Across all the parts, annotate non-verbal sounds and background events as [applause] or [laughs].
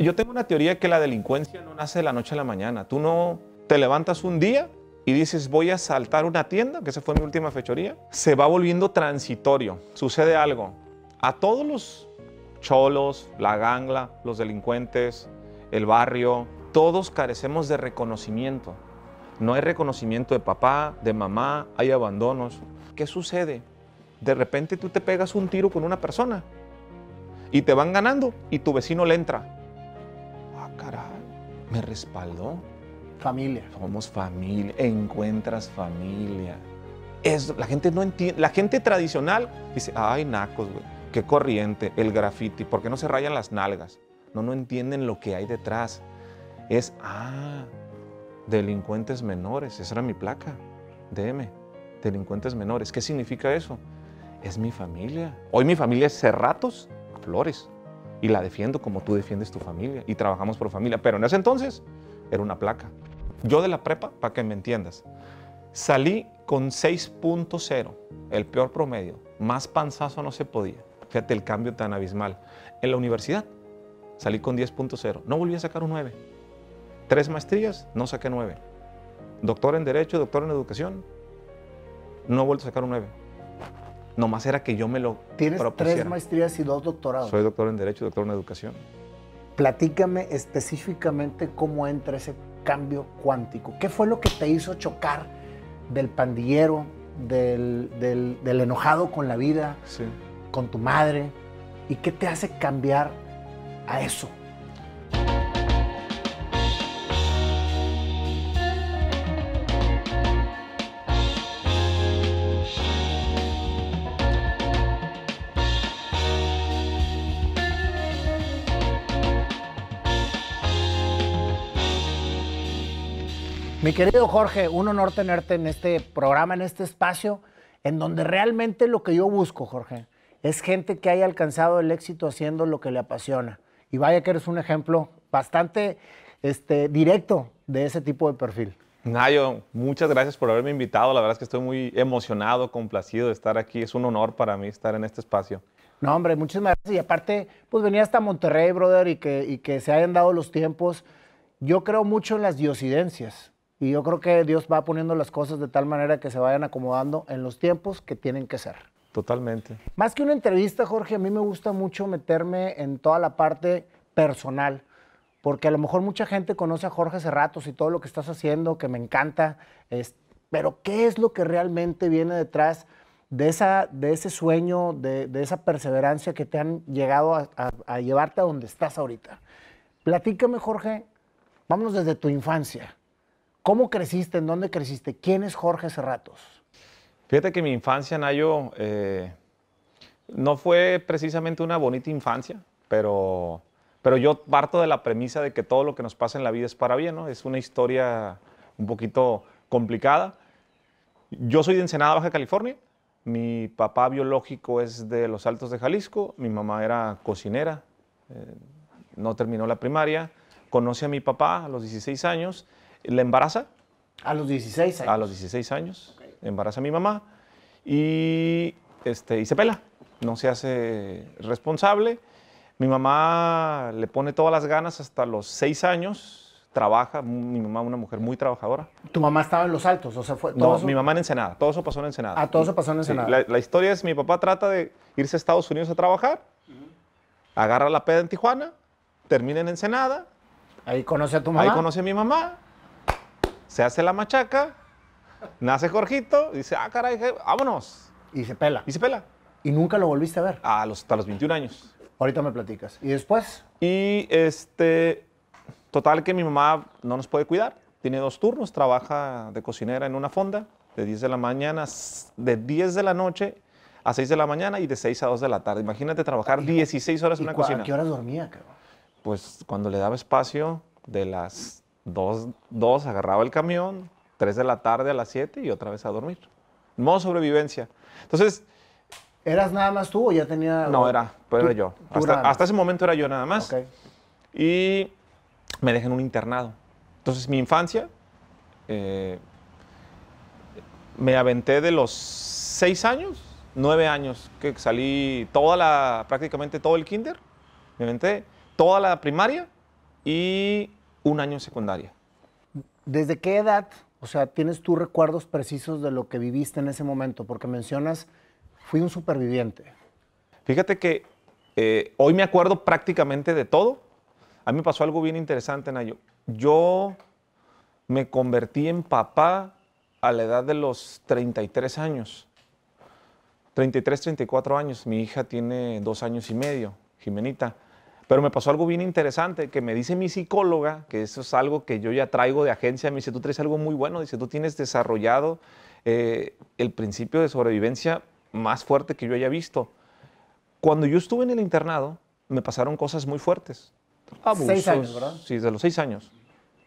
Yo tengo una teoría que la delincuencia no nace de la noche a la mañana. Tú no te levantas un día y dices voy a saltar una tienda, que esa fue mi última fechoría. Se va volviendo transitorio. Sucede algo. A todos los cholos, la gangla, los delincuentes, el barrio, todos carecemos de reconocimiento. No hay reconocimiento de papá, de mamá, hay abandonos. ¿Qué sucede? De repente tú te pegas un tiro con una persona y te van ganando y tu vecino le entra me respaldó. Familia. Somos familia, encuentras familia. Es, la gente no entiende, la gente tradicional dice, ay, nacos, güey, qué corriente, el graffiti, ¿por qué no se rayan las nalgas? No, no entienden lo que hay detrás. Es, ah, delincuentes menores, esa era mi placa, DM, delincuentes menores. ¿Qué significa eso? Es mi familia. Hoy mi familia es Cerratos Flores y la defiendo como tú defiendes tu familia y trabajamos por familia. Pero en ese entonces era una placa. Yo de la prepa, para que me entiendas, salí con 6.0, el peor promedio. Más panzazo no se podía. Fíjate el cambio tan abismal. En la universidad salí con 10.0, no volví a sacar un 9. Tres maestrías, no saqué 9. Doctor en Derecho, doctor en Educación, no vuelto a sacar un 9. Nomás era que yo me lo Tienes tres maestrías y dos doctorados. Soy doctor en Derecho y doctor en Educación. Platícame específicamente cómo entra ese cambio cuántico. ¿Qué fue lo que te hizo chocar del pandillero, del, enojado con la vida, con tu madre? ¿Y qué te hace cambiar a eso? Mi querido Jorge, un honor tenerte en este programa, en este espacio, en donde realmente lo que yo busco, Jorge, es gente que haya alcanzado el éxito haciendo lo que le apasiona. Y vaya que eres un ejemplo bastante este, directo de ese tipo de perfil. Nayo, muchas gracias por haberme invitado. La verdad es que estoy muy emocionado, complacido de estar aquí. Es un honor para mí estar en este espacio. No, hombre, muchas gracias. Y aparte, pues venía hasta Monterrey, brother, y que, y que se hayan dado los tiempos. Yo creo mucho en las diosidencias. Y yo creo que Dios va poniendo las cosas de tal manera que se vayan acomodando en los tiempos que tienen que ser. Totalmente. Más que una entrevista, Jorge, a mí me gusta mucho meterme en toda la parte personal, porque a lo mejor mucha gente conoce a Jorge hace ratos y todo lo que estás haciendo, que me encanta, pero ¿qué es lo que realmente viene detrás de, esa, de ese sueño, de, esa perseverancia que te han llegado a, a llevarte a donde estás ahorita? Platícame, Jorge, vámonos desde tu infancia. ¿Cómo creciste? ¿En dónde creciste? ¿Quién es Jorge Cerratos? Fíjate que mi infancia, Nayo, eh, no fue precisamente una bonita infancia, pero, pero yo parto de la premisa de que todo lo que nos pasa en la vida es para bien, ¿no? Es una historia un poquito complicada. Yo soy de Ensenada, Baja California. Mi papá biológico es de los Altos de Jalisco. Mi mamá era cocinera. Eh, no terminó la primaria. Conoce a mi papá a los 16 años la embaraza. A los 16 años. A los 16 años. Embaraza a mi mamá y, este, y se pela. No se hace responsable. Mi mamá le pone todas las ganas hasta los 6 años. Trabaja, mi mamá una mujer muy trabajadora. ¿Tu mamá estaba en Los Altos? O sea, fue, no, mi mamá en Ensenada. Todo eso pasó en Ensenada. Ah, todo eso pasó en Ensenada. la, historia es, mi papá trata de irse a Estados Unidos a trabajar, agarra la peda en Tijuana, termina en Ensenada. Ahí conoce a tu mamá. Ahí conoce a mi mamá se hace la machaca, nace Jorgito, dice, ah, caray, vámonos. Y se pela. Y se pela. ¿Y nunca lo volviste a ver? A los, hasta los 21 años. Ahorita me platicas. ¿Y después? Y este, total que mi mamá no nos puede cuidar. Tiene dos turnos, trabaja de cocinera en una fonda, de 10 de la mañana, 10 de la noche a 6 de la mañana y de 6 a 2 de la tarde. Imagínate trabajar 16 horas en una cocina. ¿A qué horas dormía, cabrón? Pues cuando le daba espacio de las Dos, dos, agarraba el camión, tres de la tarde a las siete y otra vez a dormir. Modo sobrevivencia. Entonces... ¿Eras nada más tú o ya tenía...? No, era, pues era yo. Hasta, hasta, ese momento era yo nada más. Y me dejé en un internado. Entonces mi infancia... Eh, me aventé de los seis años, nueve años, que salí toda la, prácticamente todo el kinder, me aventé toda la primaria y un año en secundaria. ¿Desde qué edad, o sea, tienes tú recuerdos precisos de lo que viviste en ese momento? Porque mencionas, fui un superviviente. Fíjate que eh, hoy me acuerdo prácticamente de todo. A mí me pasó algo bien interesante, Nayo. Yo me convertí en papá a la edad de los 33 años. 33, 34 años. Mi hija tiene dos años y medio, Jimenita. Pero me pasó algo bien interesante que me dice mi psicóloga, que eso es algo que yo ya traigo de agencia, me dice, tú traes algo muy bueno, dice, tú tienes desarrollado eh, el principio de sobrevivencia más fuerte que yo haya visto. Cuando yo estuve en el internado, me pasaron cosas muy fuertes. Abusos. Seis ¿verdad? Sí, de los seis años.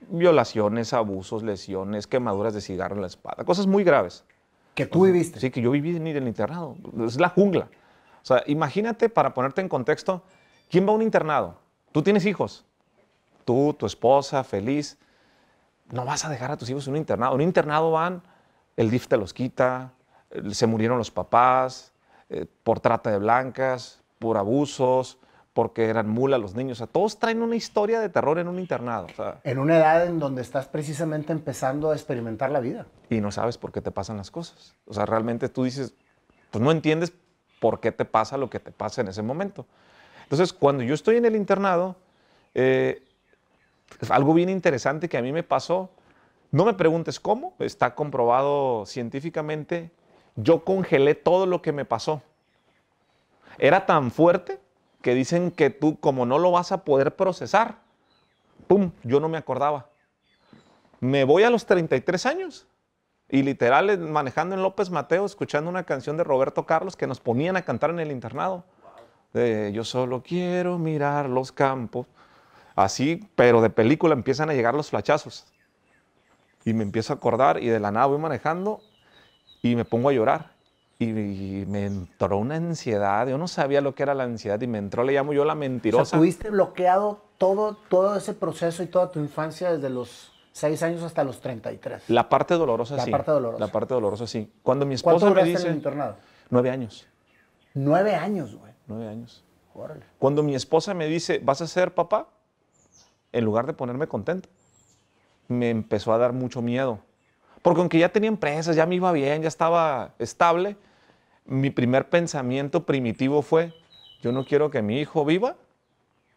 Violaciones, abusos, lesiones, quemaduras de cigarro en la espada, cosas muy graves. Que tú viviste. Sí, que yo viví en el internado. Es la jungla. O sea, imagínate, para ponerte en contexto, ¿Quién va a un internado? Tú tienes hijos. Tú, tu esposa, feliz. No vas a dejar a tus hijos en un internado. En un internado van, el DIF te los quita, eh, se murieron los papás, eh, por trata de blancas, por abusos, porque eran mula los niños. O sea, todos traen una historia de terror en un internado. en una edad en donde estás precisamente empezando a experimentar la vida. Y no sabes por qué te pasan las cosas. O sea, realmente tú dices, pues no entiendes por qué te pasa lo que te pasa en ese momento. Entonces, cuando yo estoy en el internado, eh, algo bien interesante que a mí me pasó, no me preguntes cómo, está comprobado científicamente, yo congelé todo lo que me pasó. Era tan fuerte que dicen que tú, como no lo vas a poder procesar, ¡pum!, yo no me acordaba. Me voy a los 33 años y literal eh, manejando en López Mateo, escuchando una canción de Roberto Carlos que nos ponían a cantar en el internado yo solo quiero mirar los campos. Así, pero de película empiezan a llegar los flachazos. Y me empiezo a acordar y de la nada voy manejando y me pongo a llorar. Y, me entró una ansiedad, yo no sabía lo que era la ansiedad y me entró, le llamo yo la mentirosa. O sea, ¿Tuviste bloqueado todo, todo ese proceso y toda tu infancia desde los 6 años hasta los 33? La parte dolorosa sí. La parte dolorosa. La parte dolorosa sí. Cuando mi esposa ¿Cuánto me dice... en el internado? Nueve años. Nueve años, güey años. Cuando mi esposa me dice, ¿vas a ser papá? En lugar de ponerme contento, me empezó a dar mucho miedo. Porque aunque ya tenía empresas, ya me iba bien, ya estaba estable, mi primer pensamiento primitivo fue, yo no quiero que mi hijo viva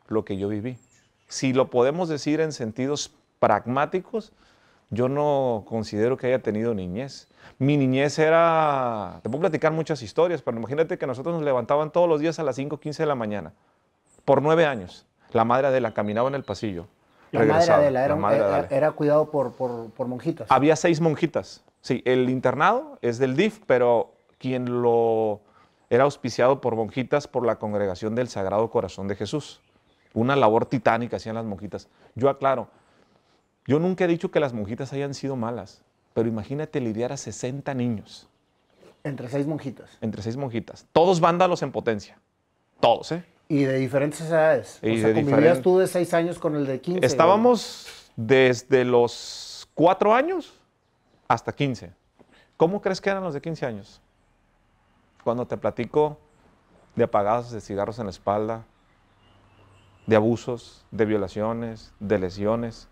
lo que yo viví. Si lo podemos decir en sentidos pragmáticos, yo no considero que haya tenido niñez. Mi niñez era, te puedo platicar muchas historias, pero imagínate que nosotros nos levantaban todos los días a las 5 15 de la mañana, por nueve años. La madre de la caminaba en el pasillo. La madre Adela, era, la era, cuidado por, por, monjitas. Había seis monjitas. Sí, el internado es del DIF, pero quien lo era auspiciado por monjitas por la congregación del Sagrado Corazón de Jesús. Una labor titánica hacían las monjitas. Yo aclaro, yo nunca he dicho que las monjitas hayan sido malas, pero imagínate lidiar a 60 niños. Entre seis monjitas. Entre seis monjitas. Todos vándalos en potencia. Todos, ¿eh? Y de diferentes edades. Y o sea, convivías tú de seis años con el de 15. Estábamos desde los cuatro años hasta 15. ¿Cómo crees que eran los de 15 años? Cuando te platico de apagados de cigarros en la espalda, de abusos, de violaciones, de lesiones.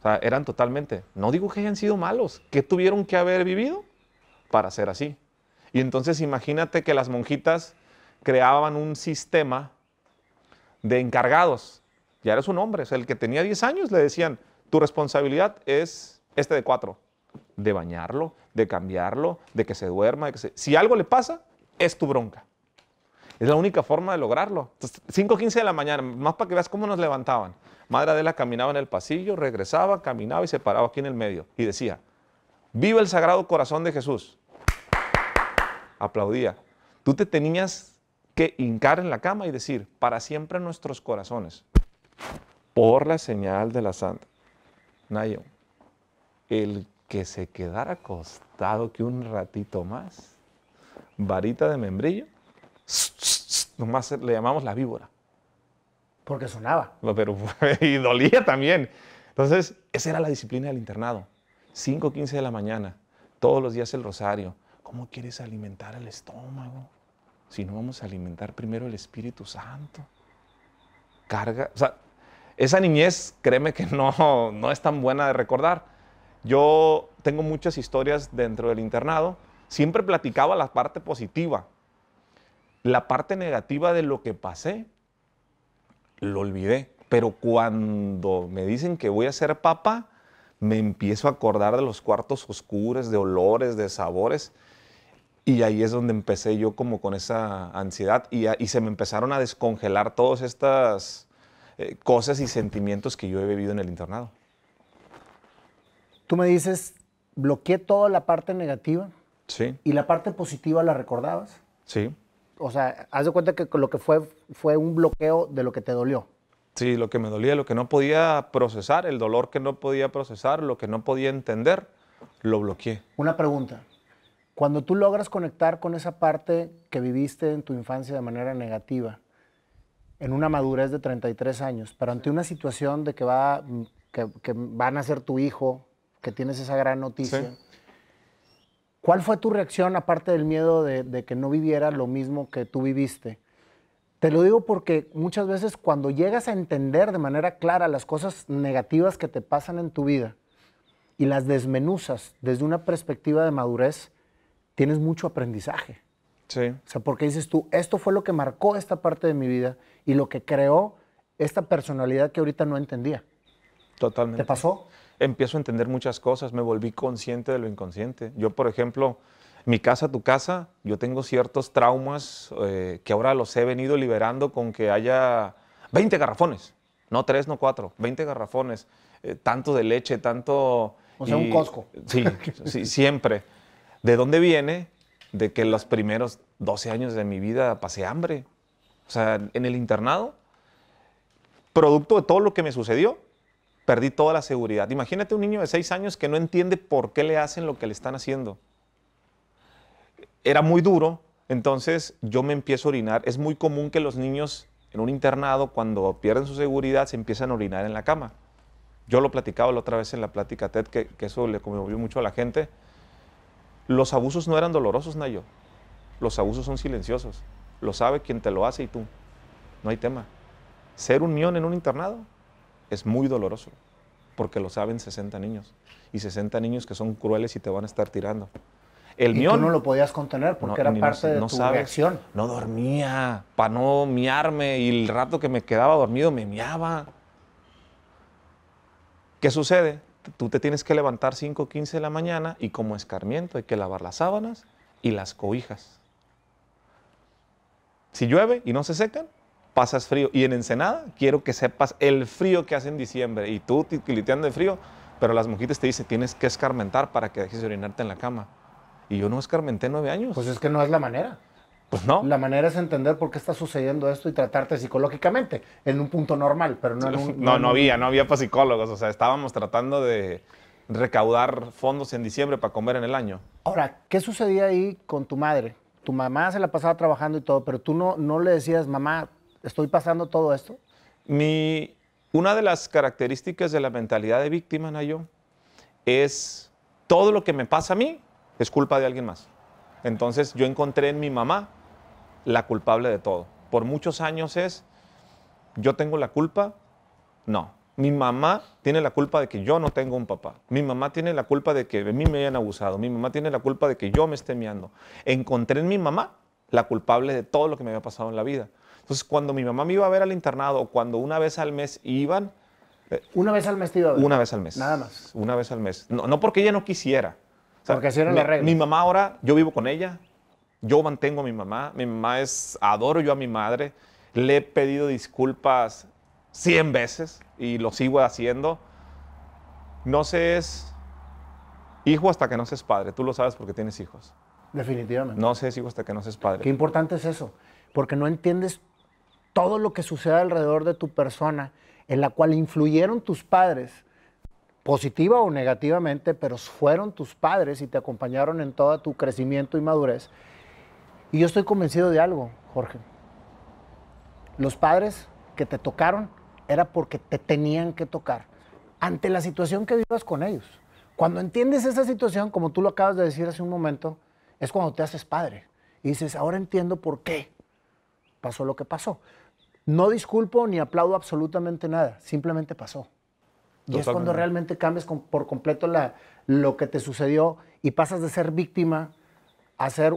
O sea, eran totalmente, no digo que hayan sido malos, que tuvieron que haber vivido para ser así. Y entonces imagínate que las monjitas creaban un sistema de encargados. Ya eres un hombre, o sea, el que tenía 10 años le decían, tu responsabilidad es este de cuatro, de bañarlo, de cambiarlo, de que se duerma. De que Si algo le pasa, es tu bronca. Es la única forma de lograrlo. 5.15 de la mañana, más para que veas cómo nos levantaban. Madre Adela caminaba en el pasillo, regresaba, caminaba y se paraba aquí en el medio y decía, viva el Sagrado Corazón de Jesús. Aplaudía. Tú te tenías que hincar en la cama y decir, para siempre nuestros corazones, por la señal de la Santa. Nayo, el que se quedara acostado que un ratito más, varita de membrillo, nomás le llamamos la víbora. Porque sonaba. Pero, [laughs] y dolía también. Entonces, esa era la disciplina del internado. 5, 15 de la mañana, todos los días el rosario. ¿Cómo quieres alimentar el estómago? Si no vamos a alimentar primero el Espíritu Santo. Carga, o sea, esa niñez, créeme que [laughs] no, no es tan buena de recordar. Yo tengo muchas historias dentro del internado. Siempre platicaba la parte positiva. La parte negativa de lo que pasé lo olvidé. Pero cuando me dicen que voy a ser papá, me empiezo a acordar de los cuartos oscuros, de olores, de sabores. Y ahí es donde empecé yo como con esa ansiedad y, se me empezaron a descongelar todas estas eh, cosas y sentimientos que yo he vivido en el internado. Tú me dices, bloqueé toda la parte negativa. Sí. ¿Y la parte positiva la recordabas? Sí o sea, haz de cuenta que lo que fue fue un bloqueo de lo que te dolió. Sí, lo que me dolía, lo que no podía procesar, el dolor que no podía procesar, lo que no podía entender, lo bloqueé. Una pregunta. Cuando tú logras conectar con esa parte que viviste en tu infancia de manera negativa, en una madurez de 33 años, pero ante una situación de que, va, que, van a ser tu hijo, que tienes esa gran noticia, ¿Cuál fue tu reacción aparte del miedo de, que no viviera lo mismo que tú viviste? Te lo digo porque muchas veces cuando llegas a entender de manera clara las cosas negativas que te pasan en tu vida y las desmenuzas desde una perspectiva de madurez, tienes mucho aprendizaje. Sí. O sea, porque dices tú, esto fue lo que marcó esta parte de mi vida y lo que creó esta personalidad que ahorita no entendía. Totalmente. ¿Te pasó? empiezo a entender muchas cosas, me volví consciente de lo inconsciente. Yo, por ejemplo, mi casa, tu casa, yo tengo ciertos traumas eh, que ahora los he venido liberando con que haya 20 garrafones, no tres, no 4, 20 garrafones, eh, tanto de leche, tanto... O sea, un cosco. Sí, sí, [laughs] siempre. ¿De dónde viene? De que los primeros 12 años de mi vida pasé hambre. O sea, en el internado, producto de todo lo que me sucedió, perdí toda la seguridad. Imagínate un niño de seis años que no entiende por qué le hacen lo que le están haciendo. Era muy duro, entonces yo me empiezo a orinar. Es muy común que los niños en un internado, cuando pierden su seguridad, se empiezan a orinar en la cama. Yo lo platicaba la otra vez en la plática TED, que, eso le conmovió mucho a la gente. Los abusos no eran dolorosos, Nayo. Los abusos son silenciosos. Lo sabe quien te lo hace y tú. No hay tema. Ser un niño en un internado es muy doloroso, porque lo saben 60 niños, y 60 niños que son crueles y te van a estar tirando. El mío no lo podías contener porque no, era parte no, de tu reacción. No dormía para no miarme y el rato que me quedaba dormido me miaba. ¿Qué sucede? Tú te tienes que levantar 5 o 15 de la mañana y como escarmiento hay que lavar las sábanas y las cobijas. Si llueve y no se secan, pasas frío. Y en Ensenada quiero que sepas el frío que hace en diciembre. Y tú titiliteando de frío, pero las monjitas te dicen, tienes que escarmentar para que dejes de orinarte en la cama. Y yo no escarmenté nueve años. Pues es que no es la manera. Pues no. La manera es entender por qué está sucediendo esto y tratarte psicológicamente en un punto normal, pero no en No, no, había, no había psicólogos. O sea, estábamos tratando de recaudar fondos en diciembre para comer en el año. Ahora, ¿qué sucedía ahí con tu madre? Tu mamá se la pasaba trabajando y todo, pero tú no, no le decías, mamá, estoy pasando todo esto? Mi, una de las características de la mentalidad de víctima, Nayo, es todo lo que me pasa a mí es culpa de alguien más. Entonces yo encontré en mi mamá la culpable de todo. Por muchos años es, yo tengo la culpa, no. Mi mamá tiene la culpa de que yo no tengo un papá. Mi mamá tiene la culpa de que de mí me hayan abusado. Mi mamá tiene la culpa de que yo me esté miando. Encontré en mi mamá la culpable de todo lo que me había pasado en la vida. Entonces, cuando mi mamá me iba a ver al internado, cuando una vez al mes iban... Eh, ¿Una vez al mes te iba Una vez al mes. Nada más. Una vez al mes. No, no porque ella no quisiera. porque así era la regla. Mi mamá ahora, yo vivo con ella, yo mantengo a mi mamá, mi mamá es, adoro yo a mi madre, le he pedido disculpas 100 veces y lo sigo haciendo. No se es hijo hasta que no seas padre, tú lo sabes porque tienes hijos. Definitivamente. No se es hijo hasta que no seas padre. Qué importante es eso, porque no entiendes todo lo que sucede alrededor de tu persona, en la cual influyeron tus padres, positiva o negativamente, pero fueron tus padres y te acompañaron en todo tu crecimiento y madurez. Y yo estoy convencido de algo, Jorge. Los padres que te tocaron era porque te tenían que tocar ante la situación que vivas con ellos. Cuando entiendes esa situación, como tú lo acabas de decir hace un momento, es cuando te haces padre y dices, ahora entiendo por qué pasó lo que pasó. No disculpo ni aplaudo absolutamente nada, simplemente pasó. Y es cuando realmente cambias por completo lo que te sucedió y pasas de ser víctima a ser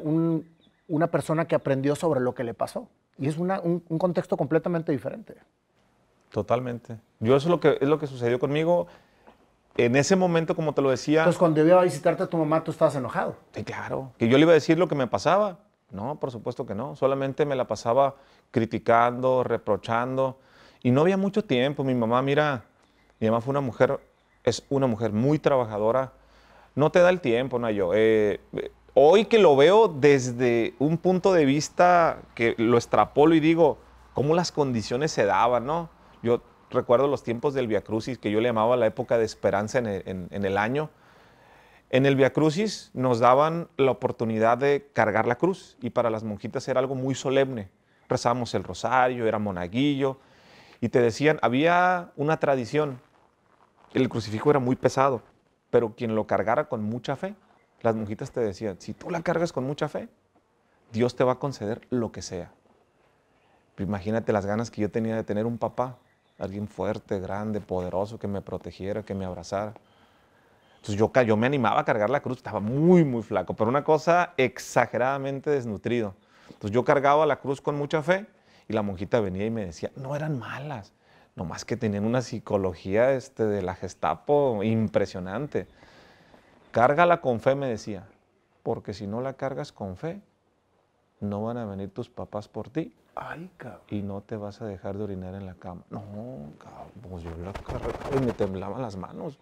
una persona que aprendió sobre lo que le pasó. Y es un, contexto completamente diferente. Totalmente. Yo eso es lo que, es lo que sucedió conmigo. En ese momento, como te lo decía... Entonces, cuando iba a visitarte a tu mamá, tú estabas enojado. Sí, claro. Que yo le iba a decir lo que me pasaba no, por supuesto que no. Solamente me la pasaba criticando, reprochando. Y no había mucho tiempo. Mi mamá, mira, mi mamá fue una mujer, es una mujer muy trabajadora. No te da el tiempo, Nayo. Eh, eh, hoy que lo veo desde un punto de vista que lo extrapolo y digo, cómo las condiciones se daban, ¿no? Yo recuerdo los tiempos del Via Crucis, que yo le llamaba la época de esperanza en el año, en el Via Crucis nos daban la oportunidad de cargar la cruz y para las monjitas era algo muy solemne. Rezábamos el rosario, era monaguillo y te decían, había una tradición, el crucifijo era muy pesado, pero quien lo cargara con mucha fe, las monjitas te decían, si tú la cargas con mucha fe, Dios te va a conceder lo que sea. Imagínate las ganas que yo tenía de tener un papá, alguien fuerte, grande, poderoso, que me protegiera, que me abrazara. Entonces yo, yo me animaba a cargar la cruz, estaba muy, muy flaco, pero una cosa exageradamente desnutrido. Entonces yo cargaba la cruz con mucha fe y la monjita venía y me decía, no eran malas, nomás que tenían una psicología este, de la Gestapo impresionante. Cárgala con fe, me decía, porque si no la cargas con fe, no van a venir tus papás por ti. Ay, cabrón. Y no te vas a dejar de orinar en la cama. No, cabrón, pues, yo la cargaba y me temblaban las manos.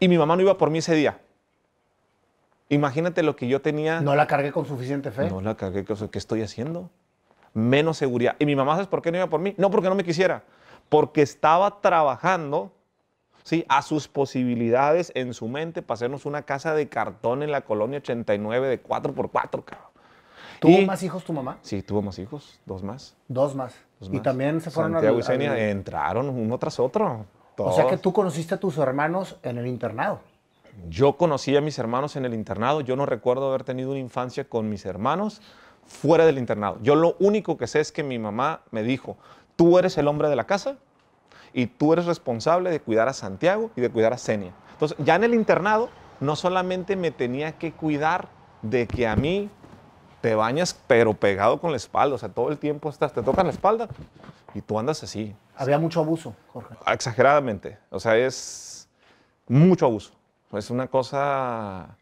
Y mi mamá no iba por mí ese día. Imagínate lo que yo tenía. No la cargué con suficiente fe. No la cargué ¿Qué estoy haciendo? Menos seguridad. Y mi mamá, ¿sabes por qué no iba por mí? No porque no me quisiera. Porque estaba trabajando ¿sí? a sus posibilidades en su mente para hacernos una casa de cartón en la colonia 89 de 4x4, cabrón. ¿Tuvo más hijos tu mamá? Sí, tuvo más hijos, dos más. Dos más. Y también se fueron a... entraron uno tras otro. O sea que tú conociste a tus hermanos en el internado. Yo conocí a mis hermanos en el internado. Yo no recuerdo haber tenido una infancia con mis hermanos fuera del internado. Yo lo único que sé es que mi mamá me dijo, tú eres el hombre de la casa y tú eres responsable de cuidar a Santiago y de cuidar a Senia. Entonces, ya en el internado, no solamente me tenía que cuidar de que a mí te bañas pero pegado con la espalda, o sea, todo el tiempo estás, te tocan la espalda y tú andas así. Había mucho abuso, Jorge. Ah, exageradamente. O sea, es mucho abuso. Es una cosa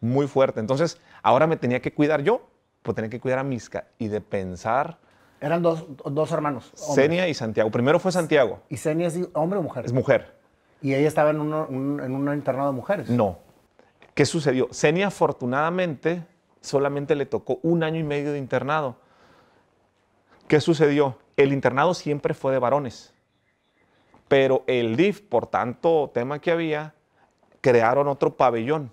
muy fuerte. Entonces, ahora me tenía que cuidar yo, pues tenía que cuidar a Misca y de pensar. Eran dos, hermanos. senia y Santiago. Primero fue Santiago. ¿Y Senia es hombre o mujer? Es mujer. ¿Y ella estaba en, un, en un internado de mujeres? No. ¿Qué sucedió? Senia, afortunadamente, solamente le tocó un año y medio de internado. ¿Qué sucedió? el internado siempre fue de varones, pero el DIF, por tanto tema que había, crearon otro pabellón.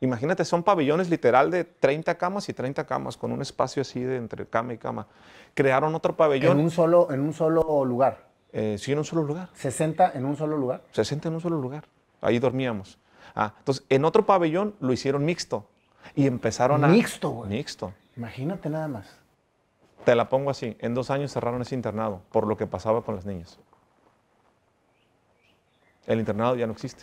Imagínate, son pabellones literal de 30 camas y 30 camas, con un espacio así de entre cama y cama. Crearon otro pabellón. En un solo, en un solo lugar. Eh, sí, en un solo lugar. ¿60 en un solo lugar? 60 en un solo lugar. Ahí dormíamos. Ah, entonces, en otro pabellón lo hicieron mixto. Y empezaron a. Mixto, güey. Mixto. Imagínate nada más. Te la pongo así, en dos años cerraron ese internado por lo que pasaba con las niñas. El internado ya no existe,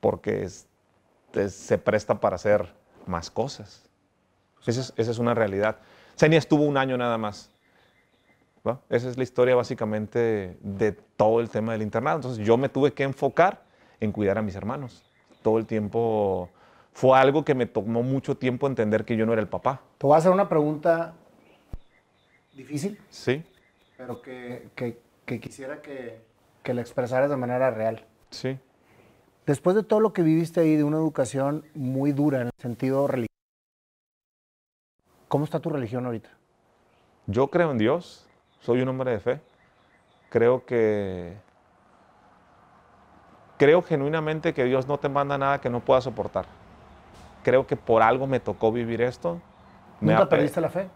porque se presta para hacer más cosas. Esa es, una realidad. Zenia estuvo un año nada más. Esa es la historia básicamente de todo el tema del internado. Entonces yo me tuve que enfocar en cuidar a mis hermanos. Todo el tiempo fue algo que me tomó mucho tiempo entender que yo no era el papá. Te voy a hacer una pregunta difícil. Sí. Pero que, quisiera que, que la expresaras de manera real. Sí. Después de todo lo que viviste ahí, de una educación muy dura en el sentido religioso, ¿cómo está tu religión ahorita? Yo creo en Dios, soy un hombre de fe. Creo que. Creo genuinamente que Dios no te manda nada que no puedas soportar creo que por algo me tocó vivir esto. ¿Nunca perdiste la fe?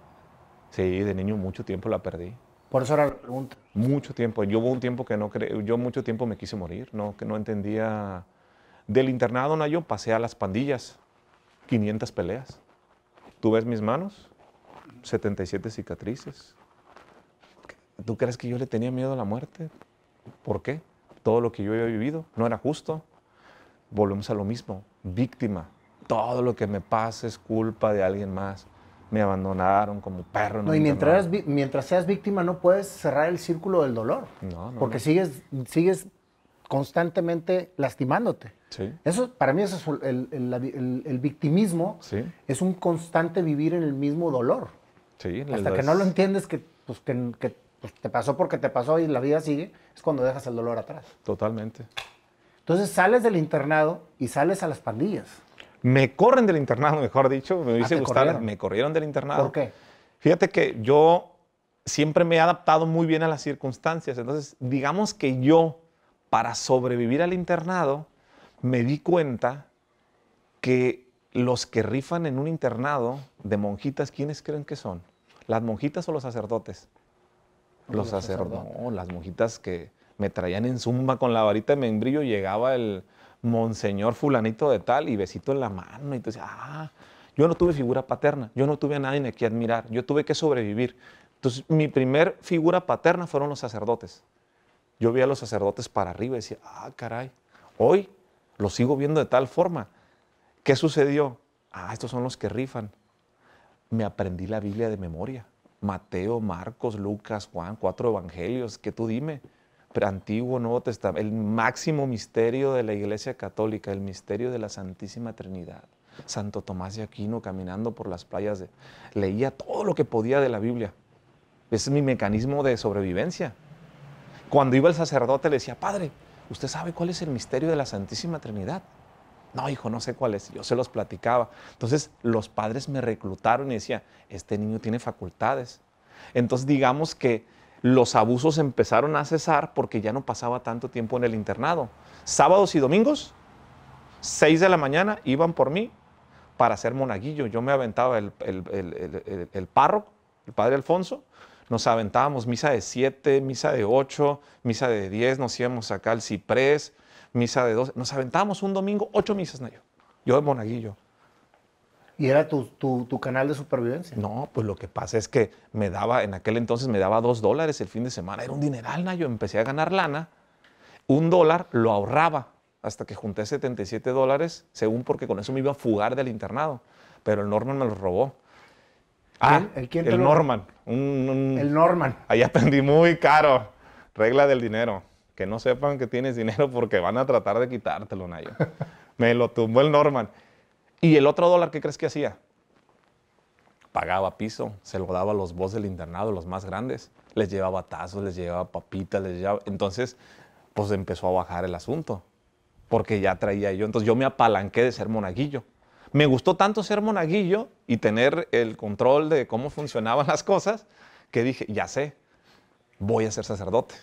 Sí, de niño mucho tiempo la perdí. Por eso era la pregunta. Mucho tiempo. Yo hubo un tiempo que no creo, yo mucho tiempo me quise morir, no, que no entendía. Del internado, no, yo pasé a las pandillas, 500 peleas. Tú ves mis manos, 77 cicatrices. ¿Tú crees que yo le tenía miedo a la muerte? ¿Por qué? Todo lo que yo había vivido no era justo. Volvemos a lo mismo, víctima todo lo que me pasa es culpa de alguien más. Me abandonaron como perro. No, y mientras, mientras seas víctima no puedes cerrar el círculo del dolor. No, no, porque Sigues, sigues constantemente lastimándote. Eso, para mí eso es el, victimismo. Es un constante vivir en el mismo dolor. Sí, Hasta que no lo entiendes que, pues, que, pues, te pasó porque te pasó y la vida sigue, es cuando dejas el dolor atrás. Totalmente. Entonces sales del internado y sales a las pandillas. Me corren del internado, [laughs] mejor dicho, me ah, hubiese me corrieron del internado. ¿Por qué? Fíjate que yo siempre me he adaptado muy bien a las circunstancias, entonces digamos que yo, para sobrevivir al internado, me di cuenta que los que rifan en un internado de monjitas, ¿quiénes creen que son? ¿Las monjitas o los sacerdotes? Los, sacerdotes. No, las monjitas que me traían en zumba con la varita de membrillo, llegaba el, Monseñor fulanito de tal y besito en la mano. Y tú ah, yo no tuve figura paterna, yo no tuve a nadie que admirar, yo tuve que sobrevivir. Entonces, mi primer figura paterna fueron los sacerdotes. Yo vi a los sacerdotes para arriba y decía, ah, caray, hoy lo sigo viendo de tal forma. ¿Qué sucedió? Ah, estos son los que rifan. Me aprendí la Biblia de memoria. Mateo, Marcos, Lucas, Juan, cuatro evangelios, que tú dime. Antiguo, Nuevo Testamento, el máximo misterio de la Iglesia Católica, el misterio de la Santísima Trinidad. Santo Tomás de Aquino caminando por las playas, de, leía todo lo que podía de la Biblia. Ese es mi mecanismo de sobrevivencia. Cuando iba el sacerdote le decía, Padre, ¿usted sabe cuál es el misterio de la Santísima Trinidad? No, hijo, no sé cuál es. Yo se los platicaba. Entonces los padres me reclutaron y decía, este niño tiene facultades. Entonces digamos que los abusos empezaron a cesar porque ya no pasaba tanto tiempo en el internado. Sábados y domingos, 6 de la mañana, iban por mí para ser monaguillo. Yo me aventaba el, el, el, párroco, el padre Alfonso, nos aventábamos misa de 7, misa de 8, misa de 10, nos íbamos acá al Ciprés, misa de 12, nos aventábamos un domingo ocho misas, Nayo. Yo de monaguillo. ¿Y era tu, canal de supervivencia? No, pues lo que pasa es que me daba, en aquel entonces me daba dos dólares el fin de semana. Era un dineral, Nayo. Empecé a ganar lana. Un dólar lo ahorraba hasta que junté 77 dólares, según porque con eso me iba a fugar del internado. Pero el Norman me lo robó. Ah, ¿El, quién el Norman. el Norman. Ahí aprendí muy caro. Regla del dinero. Que no sepan que tienes dinero porque van a tratar de quitártelo, Nayo. [laughs] me lo tumbó el Norman. ¿Y el otro dólar qué crees que hacía? Pagaba piso, se lo daba a los boss del internado, los más grandes. Les llevaba tazos, les llevaba papitas, les llevaba... Entonces, pues empezó a bajar el asunto, porque ya traía yo. Entonces yo me apalanqué de ser monaguillo. Me gustó tanto ser monaguillo y tener el control de cómo funcionaban las cosas, que dije, ya sé, voy a ser sacerdote.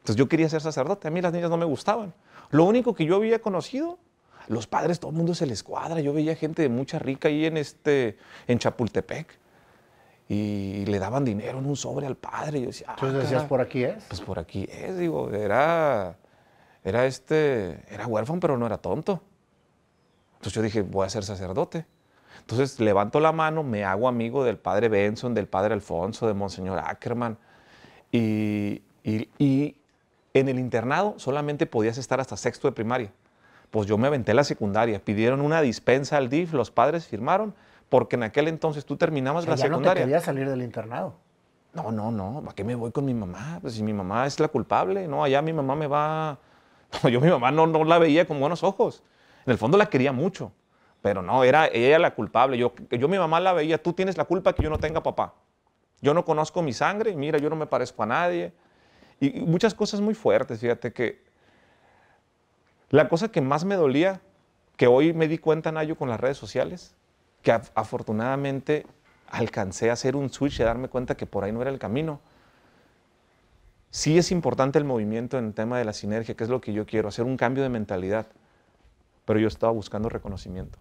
Entonces yo quería ser sacerdote, a mí las niñas no me gustaban. Lo único que yo había conocido los padres, todo el mundo se les cuadra. Yo veía gente de mucha rica ahí en, este, en Chapultepec y le daban dinero en un sobre al padre. Yo decía, ah, decías, por aquí es. Pues por aquí es, digo, era, era este, era huérfano, pero no era tonto. Entonces yo dije, voy a ser sacerdote. Entonces levanto la mano, me hago amigo del padre Benson, del padre Alfonso, de Monseñor Ackerman. y en el internado solamente podías estar hasta sexto de primaria pues yo me aventé la secundaria. Pidieron una dispensa al DIF, los padres firmaron, porque en aquel entonces tú terminabas la ya secundaria. No quería salir del internado. No, no, no, ¿a qué me voy con mi mamá? Pues si mi mamá es la culpable, no, allá mi mamá me va... [laughs] yo mi mamá no, no la veía con buenos ojos. En el fondo la quería mucho, pero no, era ella la culpable. Yo, yo mi mamá la veía, tú tienes la culpa que yo no tenga papá. Yo no conozco mi sangre mira, yo no me parezco a nadie. y muchas cosas muy fuertes, fíjate que la cosa que más me dolía, que hoy me di cuenta, Nayo, con las redes sociales, que afortunadamente alcancé a hacer un switch y a darme cuenta que por ahí no era el camino. Sí es importante el movimiento en el tema de la sinergia, que es lo que yo quiero, hacer un cambio de mentalidad. Pero yo estaba buscando reconocimiento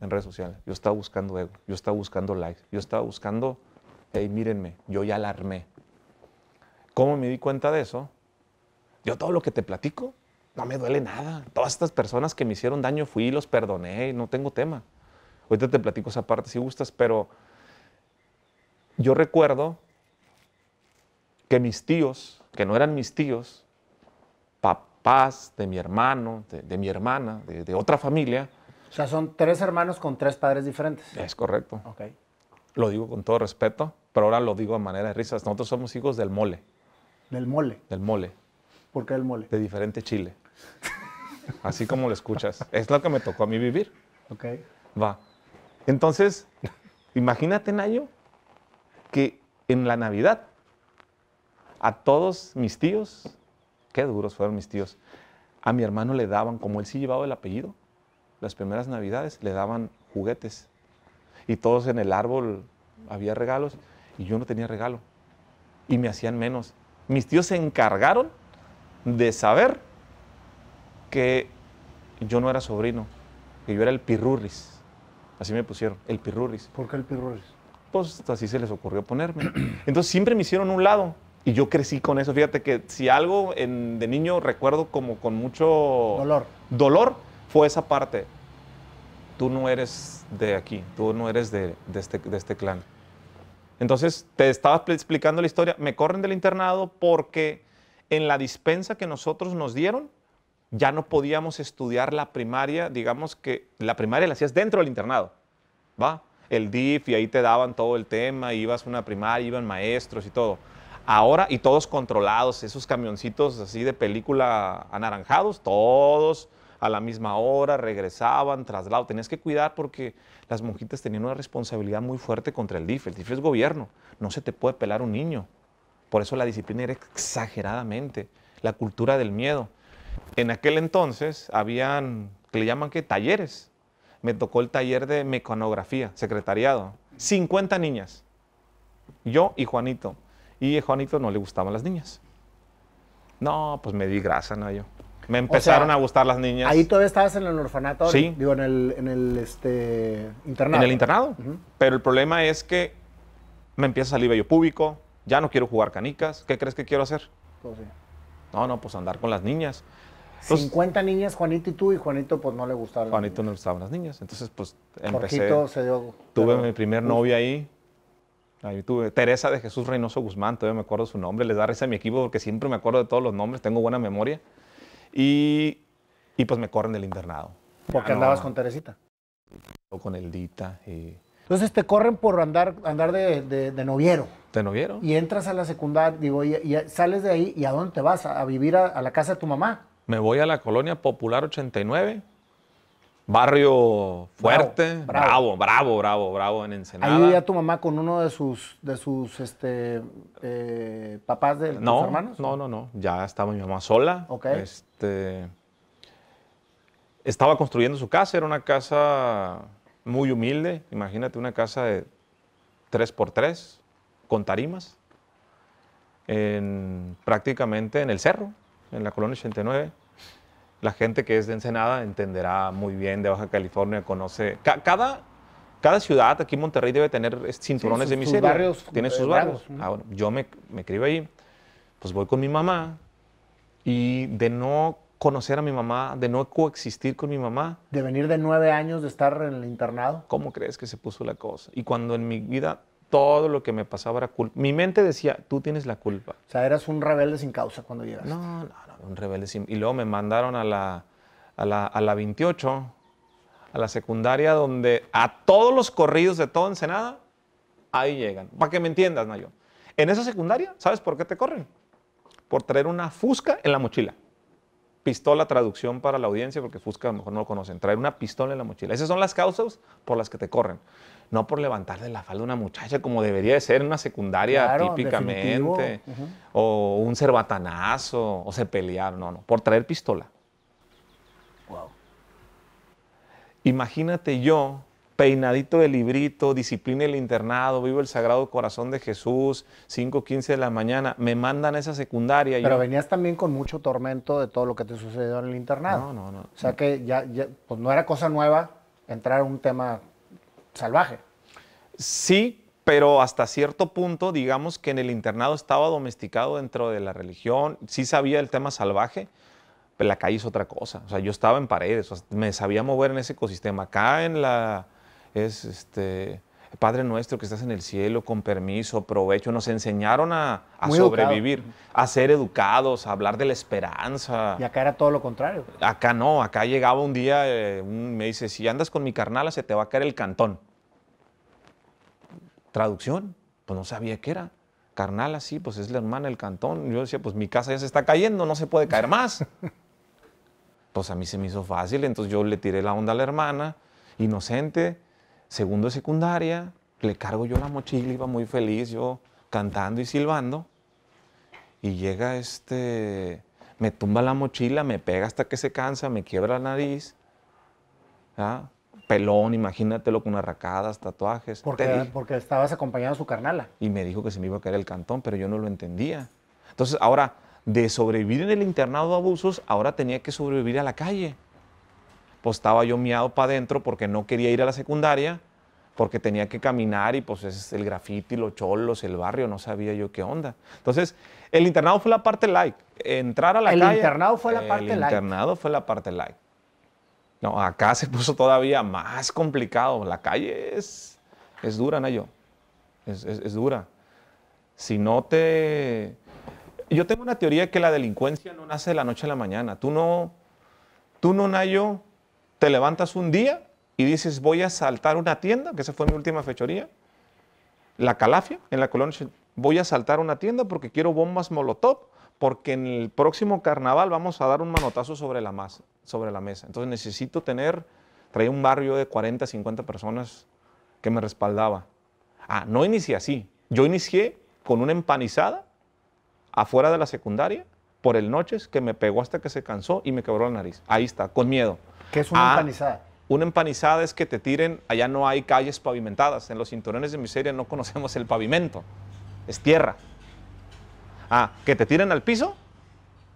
en redes sociales, yo estaba buscando ego, yo estaba buscando likes, yo estaba buscando, hey, mírenme, yo ya alarmé. ¿Cómo me di cuenta de eso? Yo todo lo que te platico, no me duele nada. Todas estas personas que me hicieron daño fui, y los perdoné, y no tengo tema. Ahorita te platico esa parte si gustas, pero yo recuerdo que mis tíos, que no eran mis tíos, papás de mi hermano, de, mi hermana, de, otra familia. O sea, son tres hermanos con tres padres diferentes. Es correcto. Okay. Lo digo con todo respeto, pero ahora lo digo de manera de risas. Nosotros somos hijos del mole. ¿Del mole? Del mole. ¿Por qué el mole? De diferente chile. [laughs] Así como lo escuchas. Es lo que me tocó a mí vivir. Ok. Va. Entonces, imagínate, Nayo, que en la Navidad a todos mis tíos, qué duros fueron mis tíos, a mi hermano le daban, como él sí llevaba el apellido, las primeras Navidades le daban juguetes. Y todos en el árbol había regalos y yo no tenía regalo. Y me hacían menos. Mis tíos se encargaron de saber que yo no era sobrino, que yo era el pirurris. Así me pusieron, el pirurris. ¿Por qué el pirurris? Pues así se les ocurrió ponerme. Entonces siempre me hicieron un lado. Y yo crecí con eso. Fíjate que si algo en, de niño recuerdo como con mucho dolor. dolor, fue esa parte. Tú no eres de aquí, tú no eres de, de, este, de este clan. Entonces, te estaba explicando la historia. Me corren del internado porque en la dispensa que nosotros nos dieron, ya no podíamos estudiar la primaria, digamos que la primaria la hacías dentro del internado, ¿va? El DIF y ahí te daban todo el tema, ibas a una primaria, iban maestros y todo. Ahora, y todos controlados, esos camioncitos así de película anaranjados, todos a la misma hora, regresaban, traslado. Tenías que cuidar porque las monjitas tenían una responsabilidad muy fuerte contra el DIF. El DIF es gobierno, no se te puede pelar un niño. Por eso la disciplina era exageradamente, la cultura del miedo. En aquel entonces habían, que le llaman que talleres. Me tocó el taller de mecanografía, secretariado. 50 niñas. Yo y Juanito. Y a Juanito no le gustaban las niñas. No, pues me di grasa, ¿no? Yo. Me empezaron a gustar las niñas. Ahí todavía estabas en el orfanato. Sí. Digo, en el, este, internado. En el internado. Pero el problema es que me empieza a salir bello público, ya no quiero jugar canicas. ¿Qué crees que quiero hacer? Pues no, no, pues andar con las niñas. 50 pues, niñas, Juanito y tú, y Juanito pues no le gustaban. Juanito no le gustaban las niñas. Entonces, pues empecé. Tuve mi primer novia ahí. Ahí tuve Teresa de Jesús Reynoso Guzmán, todavía me acuerdo su nombre. Les da risa a mi equipo porque siempre me acuerdo de todos los nombres, tengo buena memoria. Y, y pues me corren del internado. ¿Por qué ah, andabas con Teresita? O con Eldita. Y... Eh. Entonces te corren por andar, andar de, de, noviero. De noviero. Y entras a la secundaria, digo, y, sales de ahí, ¿y a dónde te vas? ¿A, vivir a, la casa de tu mamá? me voy a la colonia Popular 89, barrio fuerte, bravo, bravo, bravo, bravo, en Ensenada. Ahí vivía tu mamá con uno de sus, de sus este, eh, papás de no, hermanos. No, no, no, ya estaba mi mamá sola. Este, estaba construyendo su casa, era una casa muy humilde, imagínate una casa de 3x3 con tarimas, prácticamente en el cerro en la colonia 89. La gente que es de Ensenada entenderá muy bien de Baja California, conoce. cada, cada ciudad aquí en Monterrey debe tener cinturones de miseria. Sus barrios, eh, Tiene sus barrios. Ah, yo me, me crié ahí, pues voy con mi mamá y de no conocer a mi mamá, de no coexistir con mi mamá. De venir de nueve años de estar en el internado. ¿Cómo crees que se puso la cosa? Y cuando en mi vida todo lo que me pasaba era culpa. Mi mente decía, tú tienes la culpa. O sea, eras un rebelde sin causa cuando llegaste. No, no, no, un rebelde sin... Y luego me mandaron a la, a la, 28, a la secundaria, donde a todos los corridos de todo Ensenada, ahí llegan. Para que me entiendas, Nayo. En esa secundaria, ¿sabes por qué te corren? Por traer una fusca en la mochila pistola, traducción para la audiencia, porque Fusca a lo mejor no lo conocen, traer una pistola en la mochila. Esas son las causas por las que te corren. No por levantar de la falda a una muchacha como debería de ser en una secundaria típicamente, o un cerbatanazo, o se pelearon, no, no, por traer pistola. Wow. Imagínate yo peinadito de librito, disciplina el internado, vivo el Sagrado Corazón de Jesús, 5.15 de la mañana, me mandan a esa secundaria. Pero venías también con mucho tormento de todo lo que te sucedió en el internado. No, no, no. O sea que ya, pues no era cosa nueva entrar a un tema salvaje. Sí, pero hasta cierto punto, digamos que en el internado estaba domesticado dentro de la religión, sí sabía el tema salvaje, pero la calle es otra cosa. O sea, yo estaba en paredes, me sabía mover en ese ecosistema. Acá en la es este, Padre nuestro que estás en el cielo, con permiso, provecho. Nos enseñaron a, sobrevivir, a ser educados, a hablar de la esperanza. Y acá era todo lo contrario. Acá no, acá llegaba un día, eh, me dice, si andas con mi carnala se te va a caer el cantón. Traducción, pues no sabía qué era. Carnala, sí, pues es la hermana del cantón. Yo decía, pues mi casa ya se está cayendo, no se puede caer más. [laughs] pues a mí se me hizo fácil, entonces yo le tiré la onda a la hermana, inocente Segundo de secundaria, le cargo yo la mochila, iba muy feliz, yo cantando y silbando. Y llega este, me tumba la mochila, me pega hasta que se cansa, me quiebra la nariz. ¿Ah? Pelón, imagínatelo con arracadas, tatuajes. Porque, porque estabas acompañado a su carnala. Y me dijo que se me iba a caer el cantón, pero yo no lo entendía. Entonces, ahora, de sobrevivir en el internado de abusos, ahora tenía que sobrevivir a la calle pues estaba yo miado para adentro porque no quería ir a la secundaria, porque tenía que caminar y pues es el grafiti, los cholos, el barrio, no sabía yo qué onda. Entonces, el internado fue la parte like, entrar a la calle. El internado fue la parte light? El internado fue la parte like. No, acá se puso todavía más complicado. La calle es, es dura, Nayo. Es, es, es dura. Si no te... Yo tengo una teoría que la delincuencia no nace de la noche a la mañana. Tú no, tú no, Nayo, te levantas un día y dices, voy a saltar una tienda, que esa fue mi última fechoría, la Calafia, en la colonia, voy a saltar una tienda porque quiero bombas Molotov, porque en el próximo carnaval vamos a dar un manotazo sobre la, masa, sobre la mesa. Entonces necesito tener, traía un barrio de 40, 50 personas que me respaldaba. Ah, no inicié así. Yo inicié con una empanizada afuera de la secundaria por el noches que me pegó hasta que se cansó y me quebró la nariz. Ahí está, con miedo. ¿Qué es una ah, empanizada? Una empanizada es que te tiren, allá no hay calles pavimentadas, en los cinturones de miseria no conocemos el pavimento, es tierra. Ah, que te tiren al piso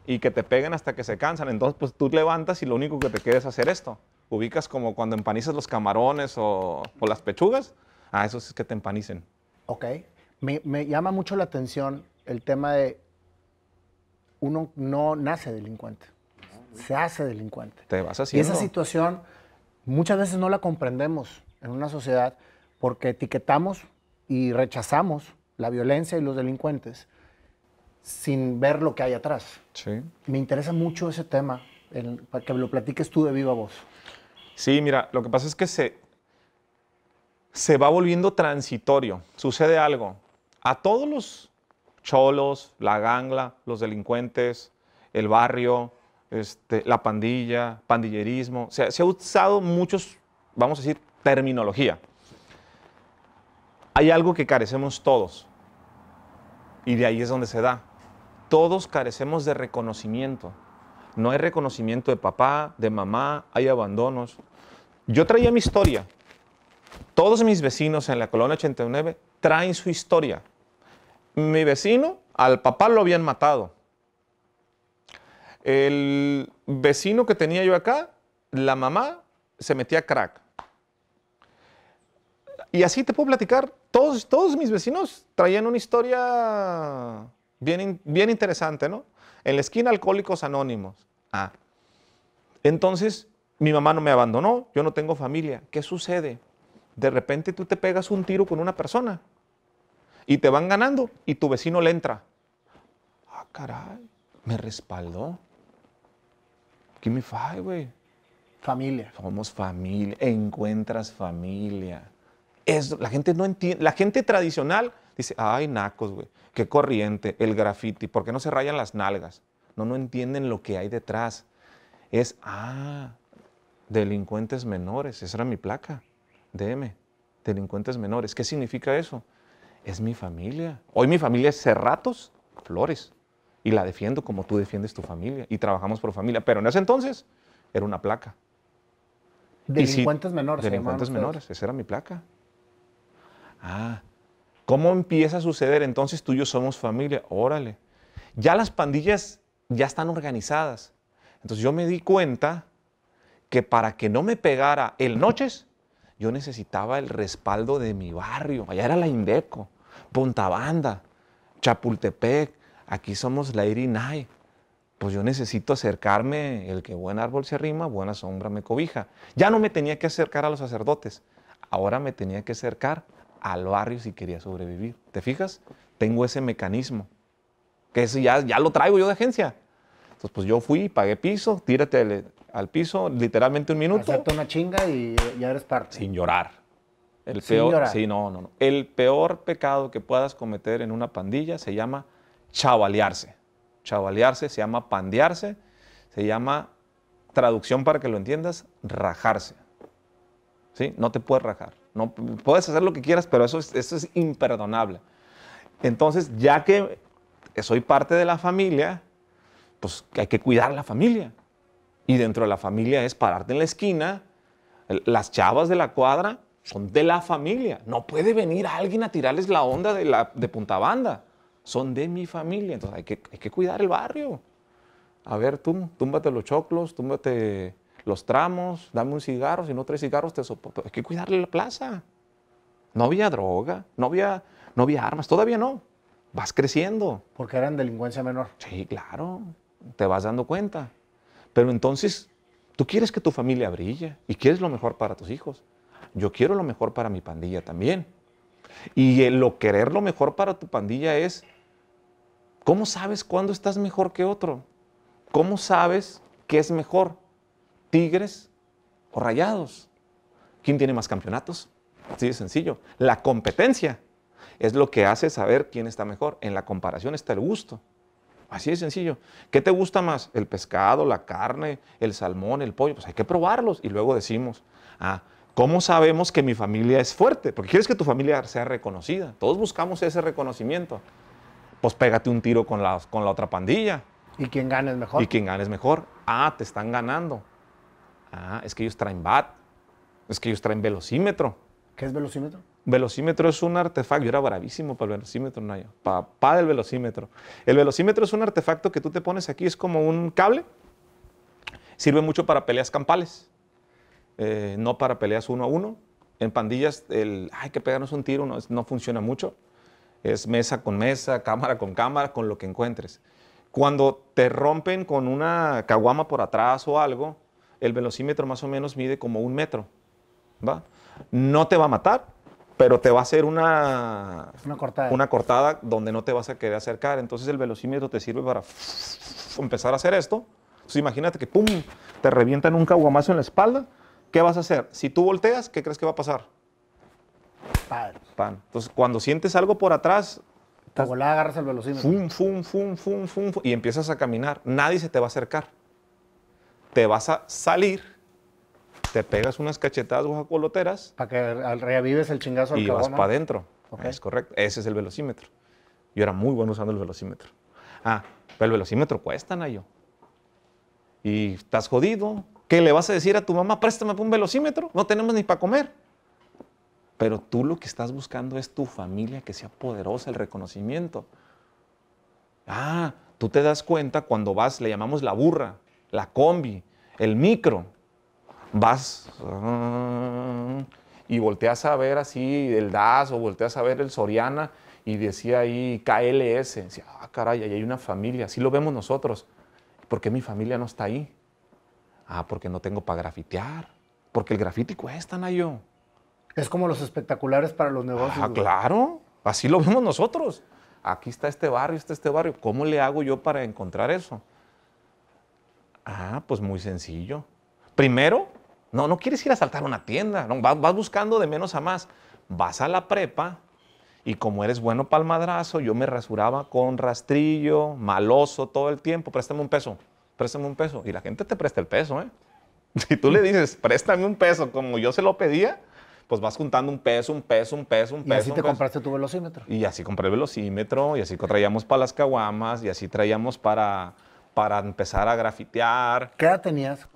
y que te peguen hasta que se cansan. Entonces, pues tú levantas y lo único que te quieres es hacer esto. Ubicas como cuando empanizas los camarones o, las pechugas. Ah, eso es que te empanicen. Ok. me, llama mucho la atención el tema de uno no nace delincuente se hace delincuente. Te vas Y esa situación muchas veces no la comprendemos en una sociedad porque etiquetamos y rechazamos la violencia y los delincuentes sin ver lo que hay atrás. Sí. Me interesa mucho ese tema, para que lo platiques tú de viva voz. Sí, mira, lo que pasa es que se va volviendo transitorio. Sucede algo. A todos los cholos, la gangla, los delincuentes, el barrio, este, la pandilla, pandillerismo. se ha usado muchos, vamos a decir, terminología. Hay algo que carecemos todos. Y de ahí es donde se da. Todos carecemos de reconocimiento. No hay reconocimiento de papá, de mamá, hay abandonos. Yo traía mi historia. Todos mis vecinos en la colonia 89 traen su historia. Mi vecino, al papá lo habían matado el vecino que tenía yo acá, la mamá se metía crack. Y así te puedo platicar, todos, todos mis vecinos traían una historia bien, bien interesante, ¿no? En la esquina Alcohólicos Anónimos. Ah. Entonces, mi mamá no me abandonó, yo no tengo familia. ¿Qué sucede? De repente tú te pegas un tiro con una persona y te van ganando y tu vecino le entra. Ah, caray, me respaldó. ¿Qué me falla, güey. Familia. Somos familia. Encuentras familia. Es, la gente no entiende. La gente tradicional dice, ay, nacos, güey. Qué corriente, el graffiti. ¿Por qué no se rayan las nalgas? No, no entienden lo que hay detrás. Es, ah, delincuentes menores. Esa era mi placa. DM, delincuentes menores. ¿Qué significa eso? Es mi familia. Hoy mi familia es Cerratos Flores y la defiendo como tú defiendes tu familia y trabajamos por familia. Pero en ese entonces era una placa. Delincuentes menores. Delincuentes menores, esa era mi placa. Ah, ¿cómo empieza a suceder entonces tú y yo somos familia? Órale. Ya las pandillas ya están organizadas. Entonces yo me di cuenta que para que no me pegara el noches, yo necesitaba el respaldo de mi barrio. Allá era la Indeco, Punta Banda, Chapultepec, Aquí somos la Irinay. Pues yo necesito acercarme, el que buen árbol se arrima, buena sombra me cobija. Ya no me tenía que acercar a los sacerdotes, ahora me tenía que acercar al barrio si quería sobrevivir. ¿Te fijas? Tengo ese mecanismo, que eso ya, ya lo traigo yo de agencia. Entonces, pues yo fui, pagué piso, tírate al, piso, literalmente un minuto. Hacerte una chinga y ya eres parte. Sin llorar. El Sin llorar. Sí, no, no. El peor pecado que puedas cometer en una pandilla se llama chavalearse. Chavalearse se llama pandearse, se llama, traducción para que lo entiendas, rajarse. ¿Sí? No te puedes rajar. No, puedes hacer lo que quieras, pero eso es, eso es imperdonable. Entonces, ya que soy parte de la familia, pues hay que cuidar la familia. Y dentro de la familia es pararte en la esquina. Las chavas de la cuadra son de la familia. No puede venir alguien a tirarles la onda de, la, de punta banda son de mi familia, entonces hay que, hay que cuidar el barrio. A ver, tú, túmbate los choclos, túmbate los tramos, dame un cigarro, si no tres cigarros te soporto. Hay que cuidarle la plaza. No había droga, no había, no había armas, todavía no. Vas creciendo. Porque eran delincuencia menor. Sí, claro, te vas dando cuenta. Pero entonces, tú quieres que tu familia brille y quieres lo mejor para tus hijos. Yo quiero lo mejor para mi pandilla también. Y el lo querer lo mejor para tu pandilla es ¿Cómo sabes cuándo estás mejor que otro? ¿Cómo sabes qué es mejor? ¿Tigres o Rayados? ¿Quién tiene más campeonatos? Así de sencillo. La competencia es lo que hace saber quién está mejor. En la comparación está el gusto. Así de sencillo. ¿Qué te gusta más? ¿El pescado, la carne, el salmón, el pollo? Pues hay que probarlos y luego decimos, ah, ¿cómo sabemos que mi familia es fuerte? Porque quieres que tu familia sea reconocida. Todos buscamos ese reconocimiento pues pégate un tiro con la, con la otra pandilla. ¿Y quién gana es mejor? ¿Y quién gana es mejor? Ah, te están ganando. Ah, es que ellos traen BAT. Es que ellos traen velocímetro. ¿Qué es velocímetro? Velocímetro es un artefacto. Yo era bravísimo para el velocímetro, Nayo. Papá del velocímetro. El velocímetro es un artefacto que tú te pones aquí, es como un cable. Sirve mucho para peleas campales. Eh, no para peleas uno a uno. En pandillas, el, ay, que pegarnos un tiro no, no funciona mucho es mesa con mesa, cámara con cámara, con lo que encuentres. Cuando te rompen con una caguama por atrás o algo, el velocímetro más o menos mide como un metro. ¿va? No te va a matar, pero te va a hacer una, una, cortada. donde no te vas a querer acercar. Entonces el velocímetro te sirve para empezar a hacer esto. imagínate que ¡pum! te revientan un caguamazo en la espalda. ¿Qué vas a hacer? Si tú volteas, ¿qué crees que va a pasar? Pan. Entonces, cuando sientes algo por atrás, te la agarras el velocímetro. Fum, fum, fum, fum, fum, y empiezas a caminar. Nadie se te va a acercar. Te vas a salir, te pegas unas cachetadas guajacoloteras. Para que reavives el chingazo Y vas para adentro. Es correcto. Ese es el velocímetro. Yo era muy bueno usando el velocímetro. Ah, pero el velocímetro cuesta, Nayo. Y estás jodido. ¿Qué le vas a decir a tu mamá? Préstame un velocímetro. No tenemos ni para comer. Pero tú lo que estás buscando es tu familia que sea poderosa, el reconocimiento. Ah, tú te das cuenta cuando vas, le llamamos la burra, la combi, el micro. Vas ah, y volteas a ver así el DAS o volteas a ver el Soriana y decía ahí KLS. Decía, ah, caray, ahí hay una familia, así lo vemos nosotros. ¿Por qué mi familia no está ahí? Ah, porque no tengo para grafitear. Porque el grafiti cuesta, Nayo. Es como los espectaculares para los negocios. Ah, claro. Así lo vemos nosotros. Aquí está este barrio, está este barrio. ¿Cómo le hago yo para encontrar eso? Ah, pues muy sencillo. Primero, no, no quieres ir a saltar una tienda. No, vas, buscando de menos a más. Vas a la prepa, y como eres bueno palmadrazo, madrazo, yo me rasuraba con rastrillo, maloso todo el tiempo. Préstame un peso, préstame un peso. Y la gente te presta el peso, ¿eh? [laughs] Si tú le dices, préstame un peso, como yo se lo pedía, pues vas juntando un peso, un peso, un peso, un peso. Y así te compraste tu velocímetro. Y así compré el velocímetro, y así traíamos para las caguamas, y así traíamos para, para empezar a grafitear. ¿Qué edad tenías?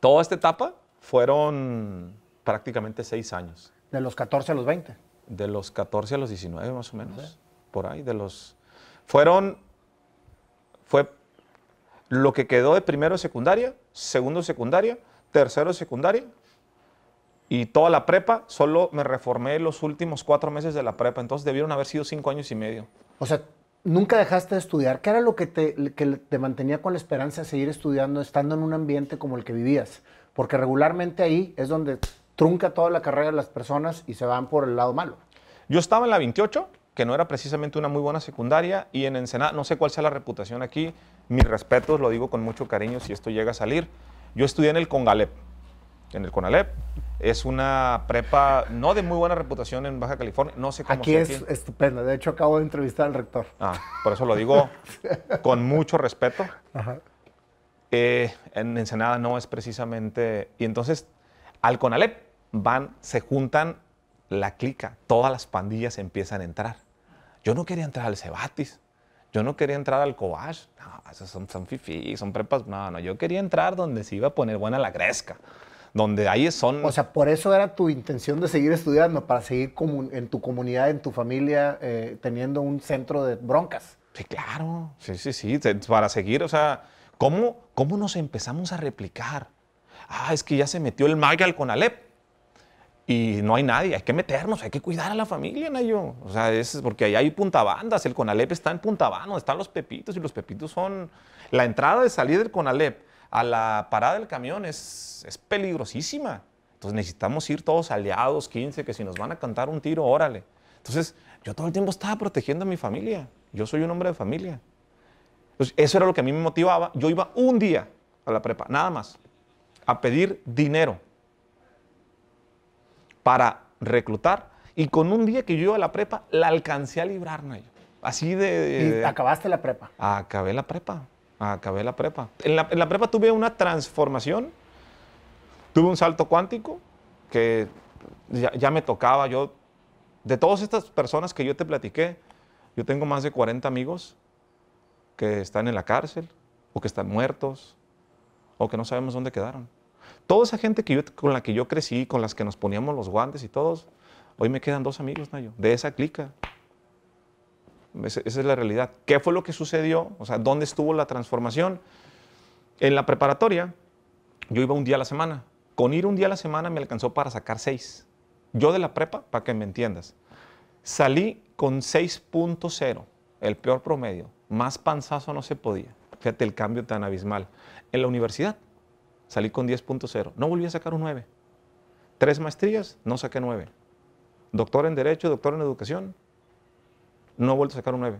Toda esta etapa fueron prácticamente seis años. ¿De los 14 a los 20? De los 14 a los 19, más o menos. Por ahí, de los. Fueron. Fue lo que quedó de primero de secundaria, segundo secundaria, tercero de secundaria, y toda la prepa, solo me reformé los últimos cuatro meses de la prepa, entonces debieron haber sido cinco años y medio. O sea, nunca dejaste de estudiar. ¿Qué era lo que te, mantenía con la esperanza de seguir estudiando, estando en un ambiente como el que vivías? Porque regularmente ahí es donde trunca toda la carrera de las personas y se van por el lado malo. Yo estaba en la 28, que no era precisamente una muy buena secundaria, y en Ensenada, no sé cuál sea la reputación aquí, mis respetos, lo digo con mucho cariño si esto llega a salir. Yo estudié en el Congalep, en el Conalep, es una prepa no de muy buena reputación en Baja California. No sé cómo aquí es estupenda, estupendo. De hecho, acabo de entrevistar al rector. Ah, por eso lo digo [laughs] con mucho respeto. Eh, en Ensenada no es precisamente. Y entonces, al Conalep van, se juntan la clica, todas las pandillas empiezan a entrar. Yo no quería entrar al Cebatis, yo no quería entrar al Cobach, no, esos son, son son prepas, no, no, yo quería entrar donde se iba a poner buena la gresca donde ahí son... O sea, por eso era tu intención de seguir estudiando, para seguir en tu comunidad, en tu familia, eh, teniendo un centro de broncas. Sí, claro, sí, sí, sí, para seguir, o sea, ¿cómo, cómo nos empezamos a replicar? Ah, es que ya se metió el mague al Conalep y no hay nadie, hay que meternos, hay que cuidar a la familia, Nayo. O sea, es porque ahí hay puntabandas, el Conalep está en puntabano, están los pepitos y los pepitos son la entrada de salida del Conalep a la parada del camión es, peligrosísima. Entonces necesitamos ir todos aliados, 15, que si nos van a cantar un tiro, órale. Entonces yo todo el tiempo estaba protegiendo a mi familia. Yo soy un hombre de familia. eso era lo que a mí me motivaba. Yo iba un día a la prepa, nada más, a pedir dinero para reclutar. Y con un día que yo iba a la prepa, la alcancé a librarme. Así de... de ¿Y acabaste la prepa? Acabé la prepa acabé la prepa. En la, prepa tuve una transformación, tuve un salto cuántico que ya, me tocaba. Yo, de todas estas personas que yo te platiqué, yo tengo más de 40 amigos que están en la cárcel, o que están muertos, o que no sabemos dónde quedaron. Toda esa gente que con la que yo crecí, con las que nos poníamos los guantes y todos, hoy me quedan dos amigos, Nayo, de esa clica. Esa, es la realidad. ¿Qué fue lo que sucedió? O sea, ¿dónde estuvo la transformación? En la preparatoria, yo iba un día a la semana. Con ir un día a la semana me alcanzó para sacar seis. Yo de la prepa, para que me entiendas, salí con 6.0, el peor promedio. Más panzazo no se podía. Fíjate el cambio tan abismal. En la universidad salí con 10.0. No volví a sacar un 9. Tres maestrías, no saqué 9. Doctor en Derecho, doctor en Educación, no he vuelto a sacar un 9.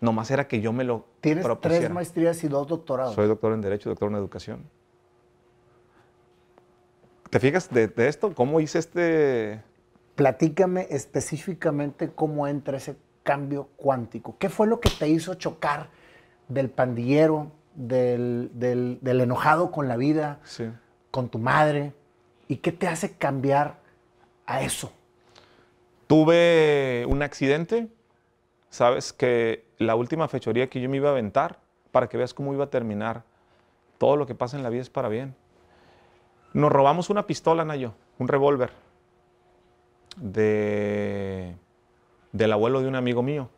Nomás era que yo me lo Tienes tres maestrías y dos doctorados. Soy doctor en Derecho y doctor en Educación. ¿Te fijas de, esto? ¿Cómo hice este...? Platícame específicamente cómo entra ese cambio cuántico. ¿Qué fue lo que te hizo chocar del pandillero, del, enojado con la vida, con tu madre? ¿Y qué te hace cambiar a eso? Tuve un accidente sabes que la última fechoría que yo me iba a aventar, para que veas cómo iba a terminar, todo lo que pasa en la vida es para bien. Nos robamos una pistola, Nayo, un revólver, de, del abuelo de un amigo mío.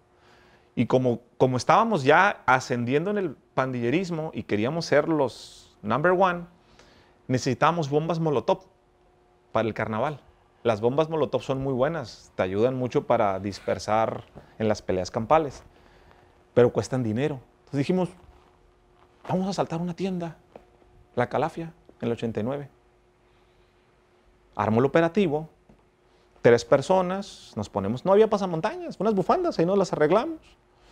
Y como, como estábamos ya ascendiendo en el pandillerismo y queríamos ser los number one, necesitábamos bombas Molotov para el carnaval. Las bombas Molotov son muy buenas, te ayudan mucho para dispersar en las peleas campales, pero cuestan dinero. Entonces dijimos, vamos a saltar una tienda, la Calafia, en el 89. Armo el operativo, tres personas, nos ponemos, no había pasamontañas, unas bufandas, ahí nos las arreglamos.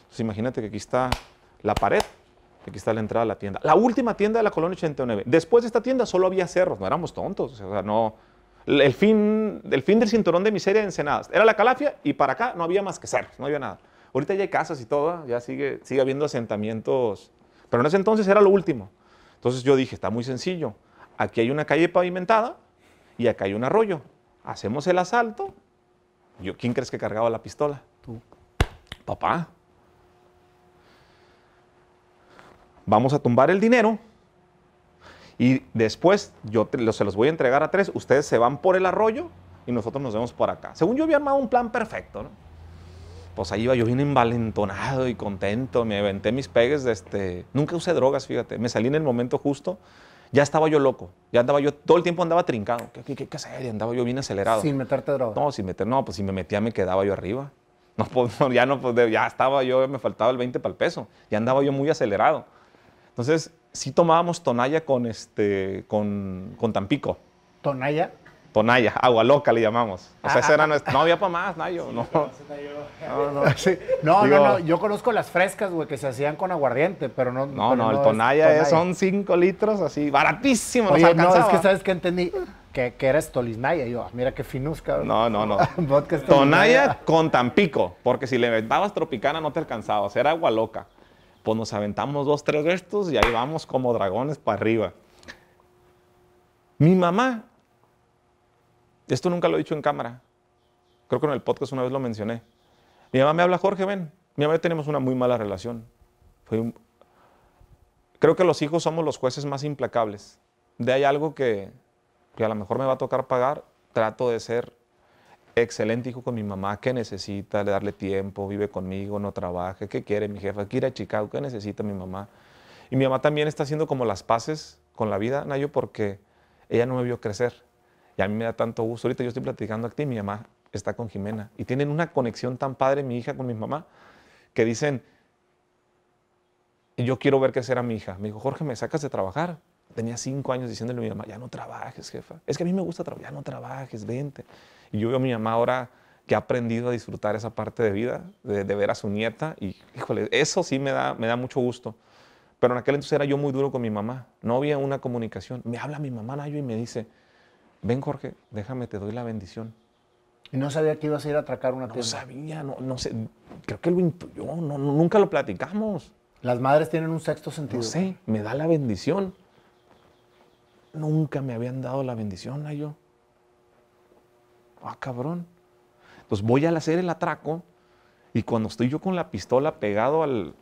Entonces imagínate que aquí está la pared, Aquí está la entrada a la tienda. La última tienda de la colonia 89. Después de esta tienda solo había cerros, no éramos tontos. O sea, no, el fin, fin del cinturón de miseria de Ensenadas. Era la calafia y para acá no había más que cerros, no había nada. Ahorita ya hay casas y todo, ya sigue, sigue habiendo asentamientos. Pero en ese entonces era lo último. Entonces yo dije, está muy sencillo. Aquí hay una calle pavimentada y acá hay un arroyo. Hacemos el asalto. Yo, ¿Quién crees que cargaba la pistola? Tú. Papá. Vamos a tumbar el dinero y después yo se los voy a entregar a tres, ustedes se van por el arroyo y nosotros nos vemos por acá. Según yo había armado un plan perfecto, Pues ahí iba yo bien envalentonado y contento, me aventé mis pegues de este... Nunca usé drogas, fíjate, me salí en el momento justo ya estaba yo loco. Ya andaba yo, todo el tiempo andaba trincado. ¿Qué, qué, qué, Andaba yo bien acelerado. Sin meterte drogas. No, sin meter, no, pues si me metía me quedaba yo arriba. No, pues, ya no, pues, ya estaba yo, me faltaba el 20 para el peso. Ya andaba yo muy acelerado. Entonces, sí tomábamos Tonaya con, este, con, con Tampico. ¿Tonaya? Tonaya, agua loca le llamamos. O sea, ah, era ah, ah. No había para más, Nayo. no. No, [laughs] no, no, Yo conozco las frescas, güey, que se hacían con aguardiente, pero no. No, no, el Tonaya, son cinco litros así, baratísimo. Oye, no, es que sabes que entendí que, que era y Yo, mira qué finusca. No, no, no. [laughs] tonaya con Tampico, porque si le metabas tropicana no te alcanzabas, era agua loca pues nos aventamos dos, tres restos y ahí vamos como dragones para arriba. Mi mamá, esto nunca lo he dicho en cámara, creo que en el podcast una vez lo mencioné. Mi mamá me habla, Jorge, ven, mi mamá y tenemos una muy mala relación. Creo que los hijos somos los jueces más implacables. De ahí algo que, que a lo mejor me va a tocar pagar, trato de ser excelente hijo con mi mamá, ¿qué necesita? ¿Le Darle tiempo, vive conmigo, no trabaje, ¿qué quiere mi jefa? Quiere ir a Chicago, ¿qué necesita mi mamá? Y mi mamá también está haciendo como las paces con la vida, Nayo, porque ella no me vio crecer. Y a mí me da tanto gusto. Ahorita yo estoy platicando aquí, mi mamá está con Jimena. Y tienen una conexión tan padre, mi hija con mi mamá, que dicen, yo quiero ver crecer a mi hija. Me dijo, Jorge, ¿me sacas de trabajar? Tenía cinco años diciéndole a mi mamá, ya no trabajes, jefa. Es que a mí me gusta trabajar, ya no trabajes, vente yo veo a mi mamá ahora que ha aprendido a disfrutar esa parte de vida, de, ver a su nieta, y híjole, eso sí me da, me da mucho gusto. Pero en aquel entonces era yo muy duro con mi mamá, no había una comunicación. Me habla mi mamá Nayo y me dice, ven Jorge, déjame, te doy la bendición. Y no sabía que ibas a ir a atracar una no No sabía, no, no sé, creo que lo intuyó, no, nunca lo platicamos. Las madres tienen un sexto sentido. No sé, me da la bendición. Nunca me habían dado la bendición, Nayo. Ah, cabrón. Entonces voy a hacer el atraco y cuando estoy yo con la pistola pegado al...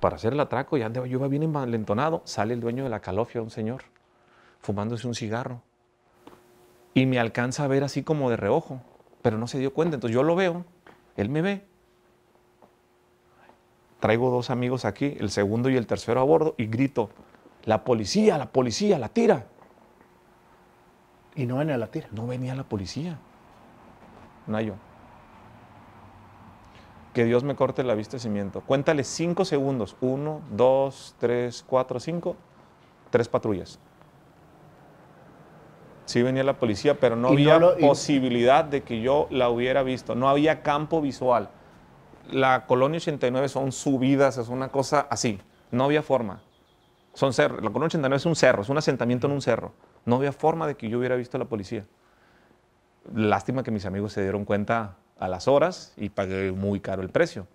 para hacer el atraco, y ya yo bien envalentonado, sale el dueño de la calofia, un señor, fumándose un cigarro. Y me alcanza a ver así como de reojo, pero no se dio cuenta. Entonces yo lo veo, él me ve. Traigo dos amigos aquí, el segundo y el tercero a bordo, y grito, la policía, la policía, la tira. ¿Y no venía la tira? No venía la policía. Nayo. Que Dios me corte el vista Cuéntale cinco segundos. Uno, dos, tres, cuatro, cinco. Tres patrullas. Sí venía la policía, pero no había posibilidad de que yo la hubiera visto. No había campo visual. La colonia 89 son subidas, es una cosa así. No había forma. Son cerros. La colonia 89 es un cerro, es un asentamiento en un cerro. No había forma de que yo hubiera visto a la policía. Lástima que mis amigos se dieron cuenta a las horas y pagué muy caro el precio.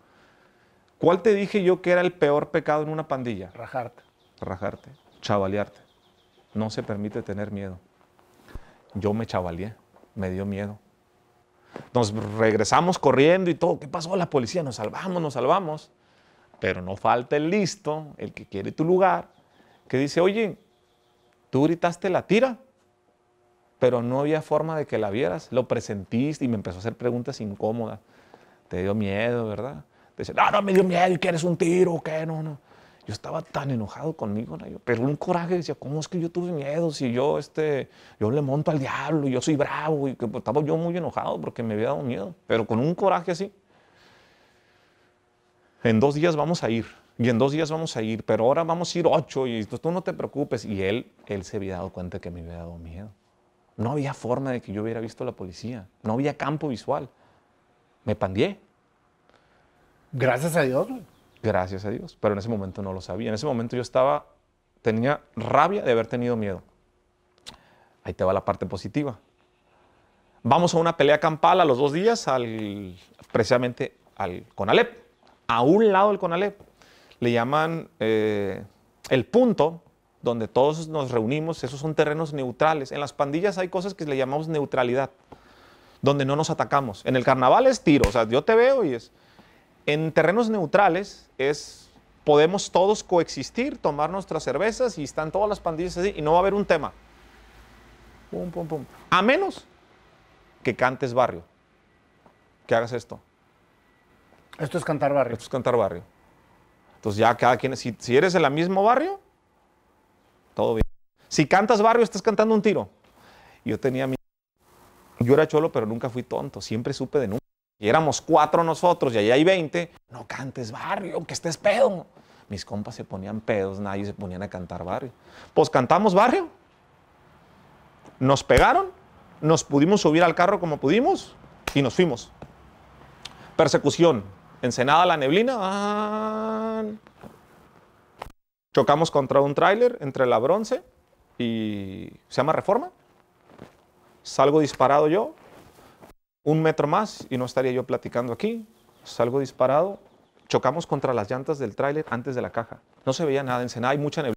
¿Cuál te dije yo que era el peor pecado en una pandilla? Rajarte. Rajarte, chavalearte. No se permite tener miedo. Yo me chavaleé, me dio miedo. Nos regresamos corriendo y todo. ¿Qué pasó? La policía, nos salvamos, nos salvamos. Pero no falta el listo, el que quiere tu lugar, que dice, oye, Tú gritaste la tira, pero no había forma de que la vieras. Lo presentiste y me empezó a hacer preguntas incómodas. Te dio miedo, ¿verdad? Te dice, no, no, me dio miedo y eres un tiro, que ¿qué? No, no. Yo estaba tan enojado conmigo, ¿no? pero un coraje decía, ¿cómo es que yo tuve miedo si yo, este, yo le monto al diablo y yo soy bravo? Y que, pues, estaba yo muy enojado porque me había dado miedo, pero con un coraje así. En dos días vamos a ir y en dos días vamos a ir, pero ahora vamos a ir ocho y tú no te preocupes. Y él, él se había dado cuenta que me había dado miedo. No había forma de que yo hubiera visto a la policía. No había campo visual. Me pandié. Gracias a Dios. Gracias a Dios. Pero en ese momento no lo sabía. En ese momento yo estaba, tenía rabia de haber tenido miedo. Ahí te va la parte positiva. Vamos a una pelea campal a los dos días, al, precisamente al Conalep, a un lado del Conalep le llaman eh, el punto donde todos nos reunimos, esos son terrenos neutrales. En las pandillas hay cosas que le llamamos neutralidad, donde no nos atacamos. En el carnaval es tiro, o sea, yo te veo y es... En terrenos neutrales es podemos todos coexistir, tomar nuestras cervezas y están todas las pandillas así y no va a haber un tema. Pum, pum, pum. A menos que cantes barrio, que hagas esto. Esto es cantar barrio. Esto es cantar barrio. Entonces ya cada quien, si, eres en el mismo barrio, todo bien. Si cantas barrio, estás cantando un tiro. Yo tenía mi... Yo era cholo, pero nunca fui tonto, siempre supe de nunca. Y éramos cuatro nosotros y allá hay veinte No cantes barrio, aunque estés pedo. Mis compas se ponían pedos, nadie se ponían a cantar barrio. Pues cantamos barrio. Nos pegaron, nos pudimos subir al carro como pudimos y nos fuimos. Persecución, Ensenada, la neblina. Chocamos contra un tráiler entre la bronce y se llama Reforma. Salgo disparado yo, un metro más y no estaría yo platicando aquí. Salgo disparado, chocamos contra las llantas del tráiler antes de la caja. No se veía nada, Ensenada hay mucha neblina.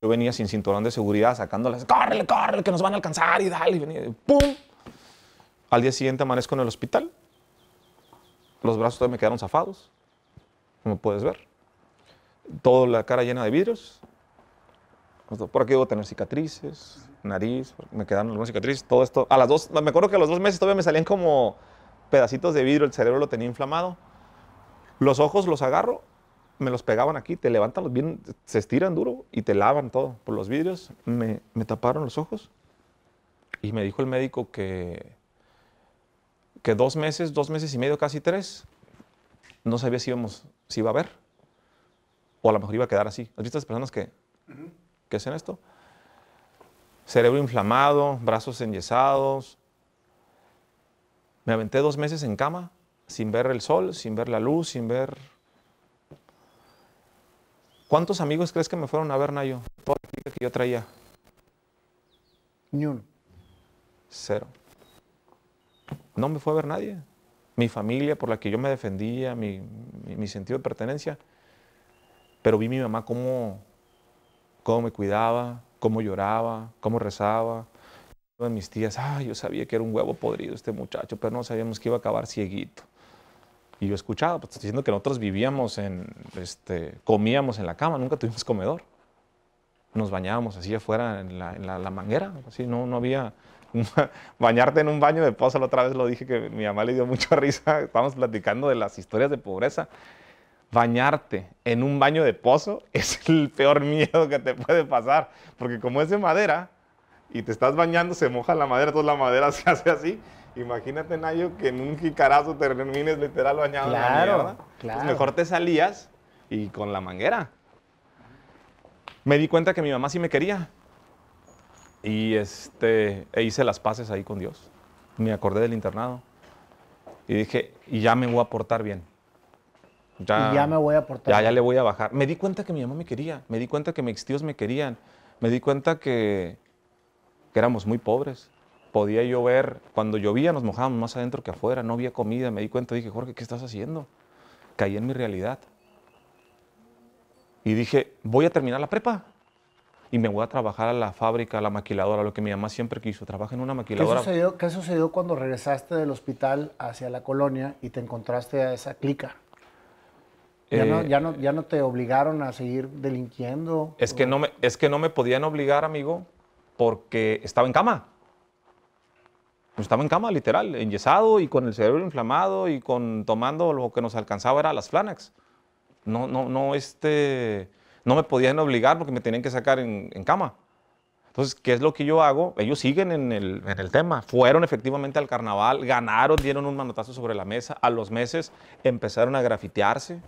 Yo venía sin cinturón de seguridad, sacándolas, córrele, córrele, que nos van a alcanzar y dale. Y venía, ¡Pum! Al día siguiente amanezco en el hospital, los brazos todavía me quedaron zafados, como puedes ver. Toda la cara llena de vidrios. Por aquí debo tener cicatrices, nariz, me quedaron algunas cicatrices, todo esto. A las dos, me acuerdo que a los dos meses todavía me salían como pedacitos de vidrio, el cerebro lo tenía inflamado. Los ojos los agarro, me los pegaban aquí, te levantan los bien, se estiran duro y te lavan todo por los vidrios. me taparon los ojos y me dijo el médico que que dos meses, dos meses y medio, casi tres, no sabía si, íbamos, si iba a ver O a lo mejor iba a quedar así. ¿Has visto a las personas que, hacen esto? Cerebro inflamado, brazos enyesados. Me aventé dos meses en cama, sin ver el sol, sin ver la luz, sin ver... ¿Cuántos amigos crees que me fueron a ver, Nayo? Toda la que yo traía. Ni uno. Cero no me fue a ver nadie. Mi familia por la que yo me defendía, mi, sentido de pertenencia. Pero vi a mi mamá cómo, cómo me cuidaba, cómo lloraba, cómo rezaba. Una de mis tías, ah, yo sabía que era un huevo podrido este muchacho, pero no sabíamos que iba a acabar cieguito. Y yo escuchaba, pues diciendo que nosotros vivíamos en, este, comíamos en la cama, nunca tuvimos comedor. Nos bañábamos así afuera en la, en manguera, así, no, no había [laughs] bañarte en un baño de pozo, la otra vez lo dije que mi mamá le dio mucha risa, [laughs] estábamos platicando de las historias de pobreza. Bañarte en un baño de pozo [laughs] es el peor miedo que te puede pasar, porque como es de madera y te estás bañando, se moja la madera, toda la madera se hace así. Imagínate, Nayo, que en un jicarazo termines literal bañado en la mierda. Pues claro. mejor te salías y con la manguera. Me di cuenta que mi mamá sí me quería, y este, e hice las paces ahí con Dios. Me acordé del internado. Y dije, y ya me voy a portar bien. Ya, ya me voy a portar ya, bien. Ya le voy a bajar. Me di cuenta que mi mamá me quería. Me di cuenta que mis tíos me querían. Me di cuenta que, que éramos muy pobres. Podía llover. Cuando llovía nos mojábamos más adentro que afuera. No había comida. Me di cuenta. Dije, Jorge, ¿qué estás haciendo? Caí en mi realidad. Y dije, voy a terminar la prepa y me voy a trabajar a la fábrica, a la maquiladora, lo que mi mamá siempre quiso, trabaja en una maquiladora. ¿Qué sucedió, ¿Qué sucedió cuando regresaste del hospital hacia la colonia y te encontraste a esa clica? Ya, no, eh, ya, no, ya no te obligaron a seguir delinquiendo. Es que, no me, es que no me podían obligar, amigo, porque estaba en cama. Estaba en cama, literal, enyesado y con el cerebro inflamado y con tomando lo que nos alcanzaba era las Flanax. No, no, no, este no me podían obligar porque me tenían que sacar en, cama. Entonces, ¿qué es lo que yo hago? Ellos siguen en el, tema. Fueron efectivamente al carnaval, ganaron, dieron un manotazo sobre la mesa. A los meses empezaron a grafitearse.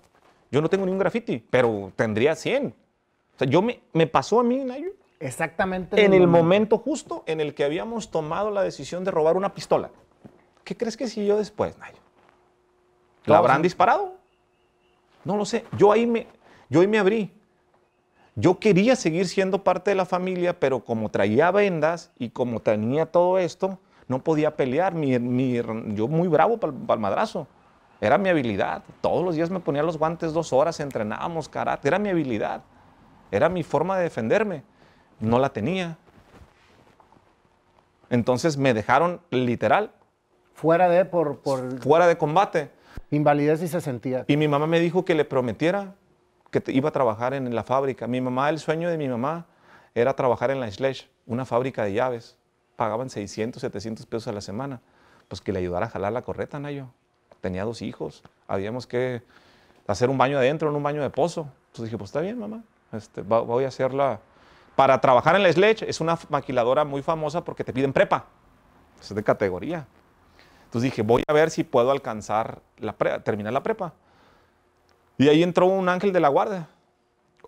Yo no tengo ni un graffiti, pero tendría 100. O sea, yo me, me pasó a mí, Nayo. Exactamente. En el momento. justo en el que habíamos tomado la decisión de robar una pistola. ¿Qué crees que siguió después, Nayo? ¿La habrán disparado? No lo sé. Yo ahí me, yo ahí me abrí. Yo quería seguir siendo parte de la familia, pero como traía vendas y como tenía todo esto, no podía pelear. yo muy bravo para el madrazo. Era mi habilidad. Todos los días me ponía los guantes dos horas, entrenábamos karate. Era mi habilidad. Era mi forma de defenderme. No la tenía. Entonces me dejaron literal. Fuera de por, Fuera de combate. Invalidez y se sentía. Y mi mamá me dijo que le prometiera que iba a trabajar en la fábrica. Mi mamá, el sueño de mi mamá era trabajar en la Sledge, una fábrica de llaves. Pagaban 600, 700 pesos a la semana. Pues que le ayudara a jalar la correta, Nayo. Tenía dos hijos. Habíamos que hacer un baño adentro, en un baño de pozo. Entonces dije, pues está bien, mamá. Este, voy a hacerla. Para trabajar en la Sledge, es una maquiladora muy famosa porque te piden prepa. Es de categoría. Entonces dije, voy a ver si puedo alcanzar la terminar la prepa. Y ahí entró un ángel de la guardia.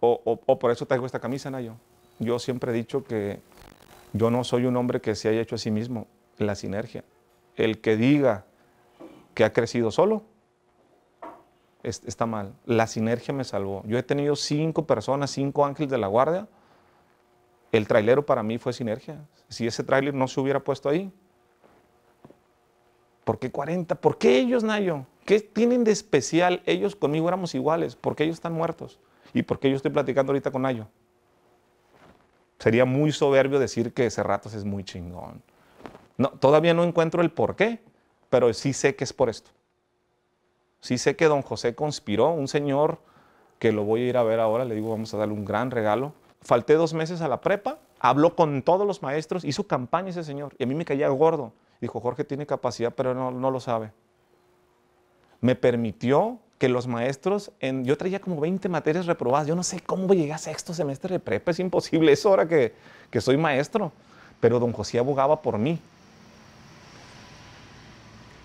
O, o, por eso traigo esta camisa, Nayo. Yo siempre he dicho que yo no soy un hombre que se haya hecho a sí mismo la sinergia. El que diga que ha crecido solo está mal. La sinergia me salvó. Yo he tenido cinco personas, cinco ángeles de la guardia. El trailero para mí fue sinergia. Si ese trailer no se hubiera puesto ahí, ¿Por qué 40? ¿Por qué ellos, Nayo? ¿Qué tienen de especial? Ellos conmigo éramos iguales. ¿Por qué ellos están muertos? ¿Y por qué yo estoy platicando ahorita con Nayo? Sería muy soberbio decir que Cerratos es muy chingón. No, todavía no encuentro el por qué, pero sí sé que es por esto. Sí sé que don José conspiró, un señor que lo voy a ir a ver ahora, le digo, vamos a darle un gran regalo. Falté dos meses a la prepa, habló con todos los maestros, hizo campaña ese señor, y a mí me caía gordo. Dijo, Jorge tiene capacidad, pero no, no lo sabe. Me permitió que los maestros, en, yo traía como 20 materias reprobadas, yo no sé cómo llegué a sexto semestre de prepa, es imposible, es hora que, que soy maestro, pero don José abogaba por mí.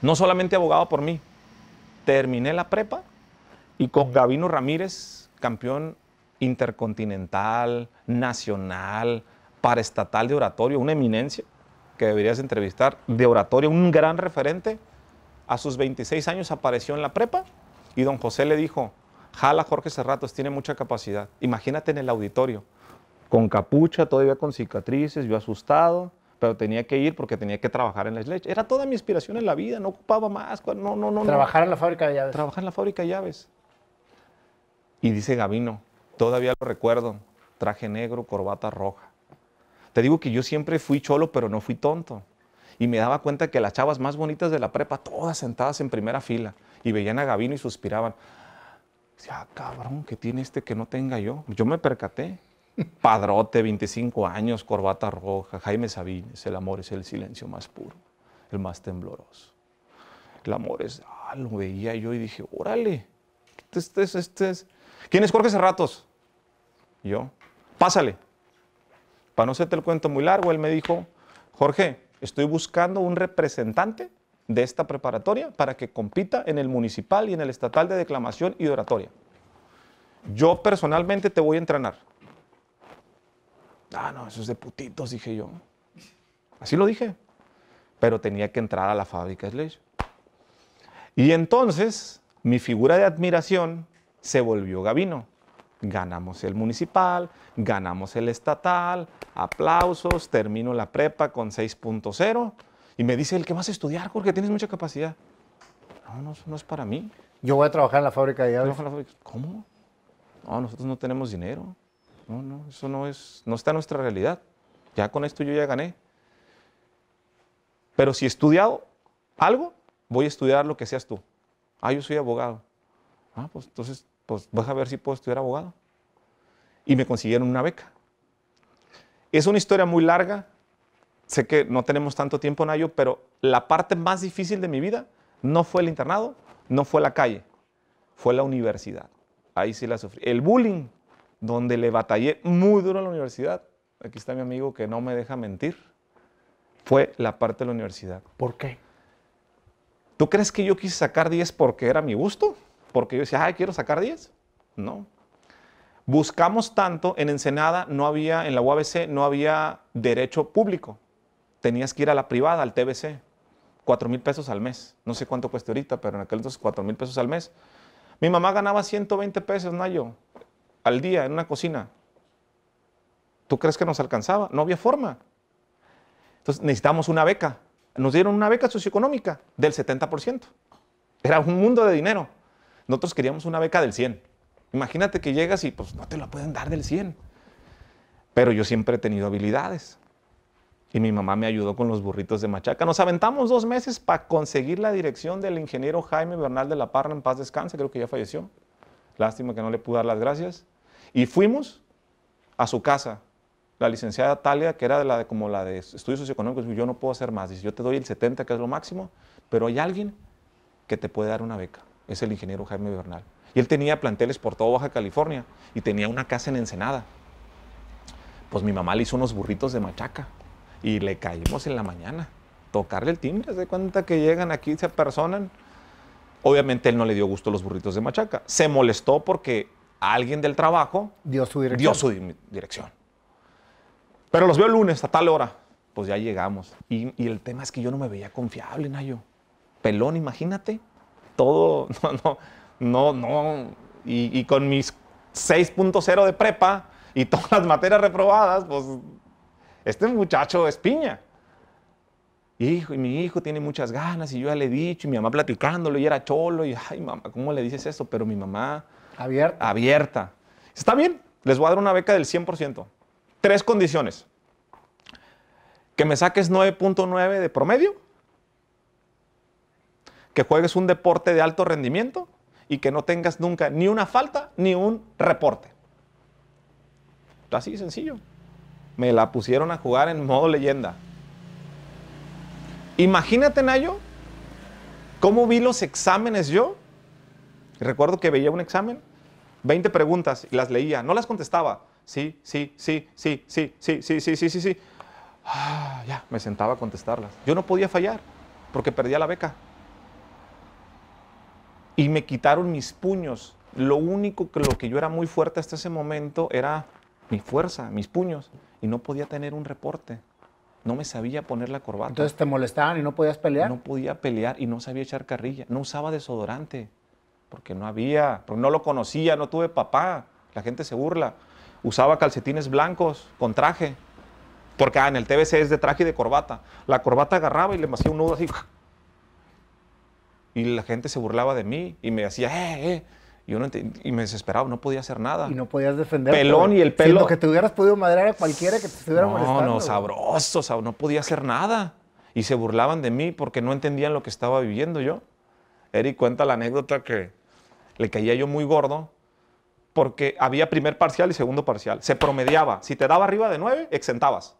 No solamente abogaba por mí, terminé la prepa y con Gabino Ramírez, campeón intercontinental, nacional, paraestatal de oratorio, una eminencia, que deberías entrevistar de oratoria, un gran referente. A sus 26 años apareció en la prepa y don José le dijo, jala Jorge Cerratos tiene mucha capacidad. Imagínate en el auditorio, con capucha, todavía con cicatrices, yo asustado, pero tenía que ir porque tenía que trabajar en la leche. Era toda mi inspiración en la vida, no ocupaba más, no, no, no. Trabajar en la fábrica de llaves. Trabajar en la fábrica de llaves. Y dice Gabino todavía lo recuerdo, traje negro, corbata roja. Te digo que yo siempre fui cholo, pero no fui tonto. Y me daba cuenta que las chavas más bonitas de la prepa, todas sentadas en primera fila, y veían a Gabino y suspiraban. Ah, cabrón, ¿qué tiene este que no tenga yo? Yo me percaté. Padrote, 25 años, corbata roja, Jaime Sabines, el amor es el silencio más puro, el más tembloroso. El amor es, ah, lo veía yo y dije, órale, este es, este, este ¿Quién es Jorge Cerratos? Yo. Pásale. Para no hacerte el cuento muy largo, él me dijo, Jorge, estoy buscando un representante de esta preparatoria para que compita en el municipal y en el estatal de declamación y oratoria. Yo personalmente te voy a entrenar. Ah, no, eso es de putitos, dije yo. Así lo dije. Pero tenía que entrar a la fábrica Sledge. Y entonces mi figura de admiración se volvió Gabino ganamos el municipal, ganamos el estatal, aplausos, termino la prepa con 6.0 y me dice, el que vas a estudiar, porque tienes mucha capacidad. No, no, no es para mí. Yo voy a trabajar en la fábrica de llaves. ¿Cómo? No, nosotros no tenemos dinero. No, no, eso no, es, no está en nuestra realidad. Ya con esto yo ya gané. Pero si he estudiado algo, voy a estudiar lo que seas tú. Ah, yo soy abogado. Ah, pues entonces pues vas a ver si puedo estudiar abogado. Y me consiguieron una beca. Es una historia muy larga, sé que no tenemos tanto tiempo en ello, pero la parte más difícil de mi vida no fue el internado, no fue la calle, fue la universidad. Ahí sí la sufrí. El bullying, donde le batallé muy duro en la universidad, aquí está mi amigo que no me deja mentir, fue la parte de la universidad. ¿Por qué? ¿Tú crees que yo quise sacar 10 porque era mi gusto? porque yo decía, ay, quiero sacar 10. No. Buscamos tanto, en Ensenada no había, en la UABC no había derecho público. Tenías que ir a la privada, al TBC. 4 mil pesos al mes. No sé cuánto cueste ahorita, pero en aquel entonces 4 mil pesos al mes. Mi mamá ganaba 120 pesos, Nayo, al día en una cocina. ¿Tú crees que nos alcanzaba? No había forma. Entonces necesitamos una beca. Nos dieron una beca socioeconómica del 70%. Era un mundo de dinero. Nosotros queríamos una beca del 100. Imagínate que llegas y pues no te la pueden dar del 100. Pero yo siempre he tenido habilidades. Y mi mamá me ayudó con los burritos de machaca. Nos aventamos dos meses para conseguir la dirección del ingeniero Jaime Bernal de la Parra en paz descanse, creo que ya falleció. Lástima que no le pude dar las gracias. Y fuimos a su casa. La licenciada Talia, que era de la de, como la de estudios socioeconómicos, dijo, yo no puedo hacer más. Dice, yo te doy el 70, que es lo máximo, pero hay alguien que te puede dar una beca es el ingeniero Jaime Bernal. Y él tenía planteles por toda Baja California y tenía una casa en Ensenada. Pues mi mamá le hizo unos burritos de machaca y le caímos en la mañana. Tocarle el timbre, se cuenta que llegan aquí, se apersonan. Obviamente él no le dio gusto los burritos de machaca. Se molestó porque alguien del trabajo dio su dirección. Pero los veo el lunes a tal hora. Pues ya llegamos. Y, y el tema es que yo no me veía confiable, Nayo. Pelón, imagínate todo, [laughs] no, no, no, no. Y, con mis 6.0 de prepa y todas las materias reprobadas, pues este muchacho es piña. Hijo, y mi hijo tiene muchas ganas, y yo ya le he dicho, y mi mamá platicándolo, y era cholo, y ay, mamá, ¿cómo le dices eso? Pero mi mamá. Abierta. Abierta. Está bien, les voy a dar una beca del 100%. Tres condiciones: que me saques 9.9 de promedio, que juegues un deporte de alto rendimiento y que no tengas nunca ni una falta ni un reporte. Así de sencillo. Me la pusieron a jugar en modo leyenda. Imagínate, Nayo, cómo vi los exámenes yo. Recuerdo que veía un examen, 20 preguntas y las leía, no las contestaba. Sí, sí, sí, sí, sí, sí, sí, sí, sí, sí, sí. Ah, ya, me sentaba a contestarlas. Yo no podía fallar porque perdía la beca y me quitaron mis puños. Lo único que lo que yo era muy fuerte hasta ese momento era mi fuerza, mis puños, y no podía tener un reporte. No me sabía poner la corbata. Entonces te molestaban y no podías pelear. No podía pelear y no sabía echar carrilla. No usaba desodorante porque no había, no lo conocía, no tuve papá. La gente se burla. Usaba calcetines blancos con traje, porque ah, en el TBC es de traje y de corbata. La corbata agarraba y le hacía un nudo así y la gente se burlaba de mí y me decía, eh, eh. Y, y me desesperaba, no podía hacer nada. Y no podías defender. Pelón y el pelo. lo que te hubieras podido madrear a cualquiera que te estuviera no, molestando. No, no, sabroso, no podía hacer nada. Y se burlaban de mí porque no entendían lo que estaba viviendo yo. Eric cuenta la anécdota que le caía yo muy gordo porque había primer parcial y segundo parcial. Se promediaba. Si te daba arriba de nueve, exentabas.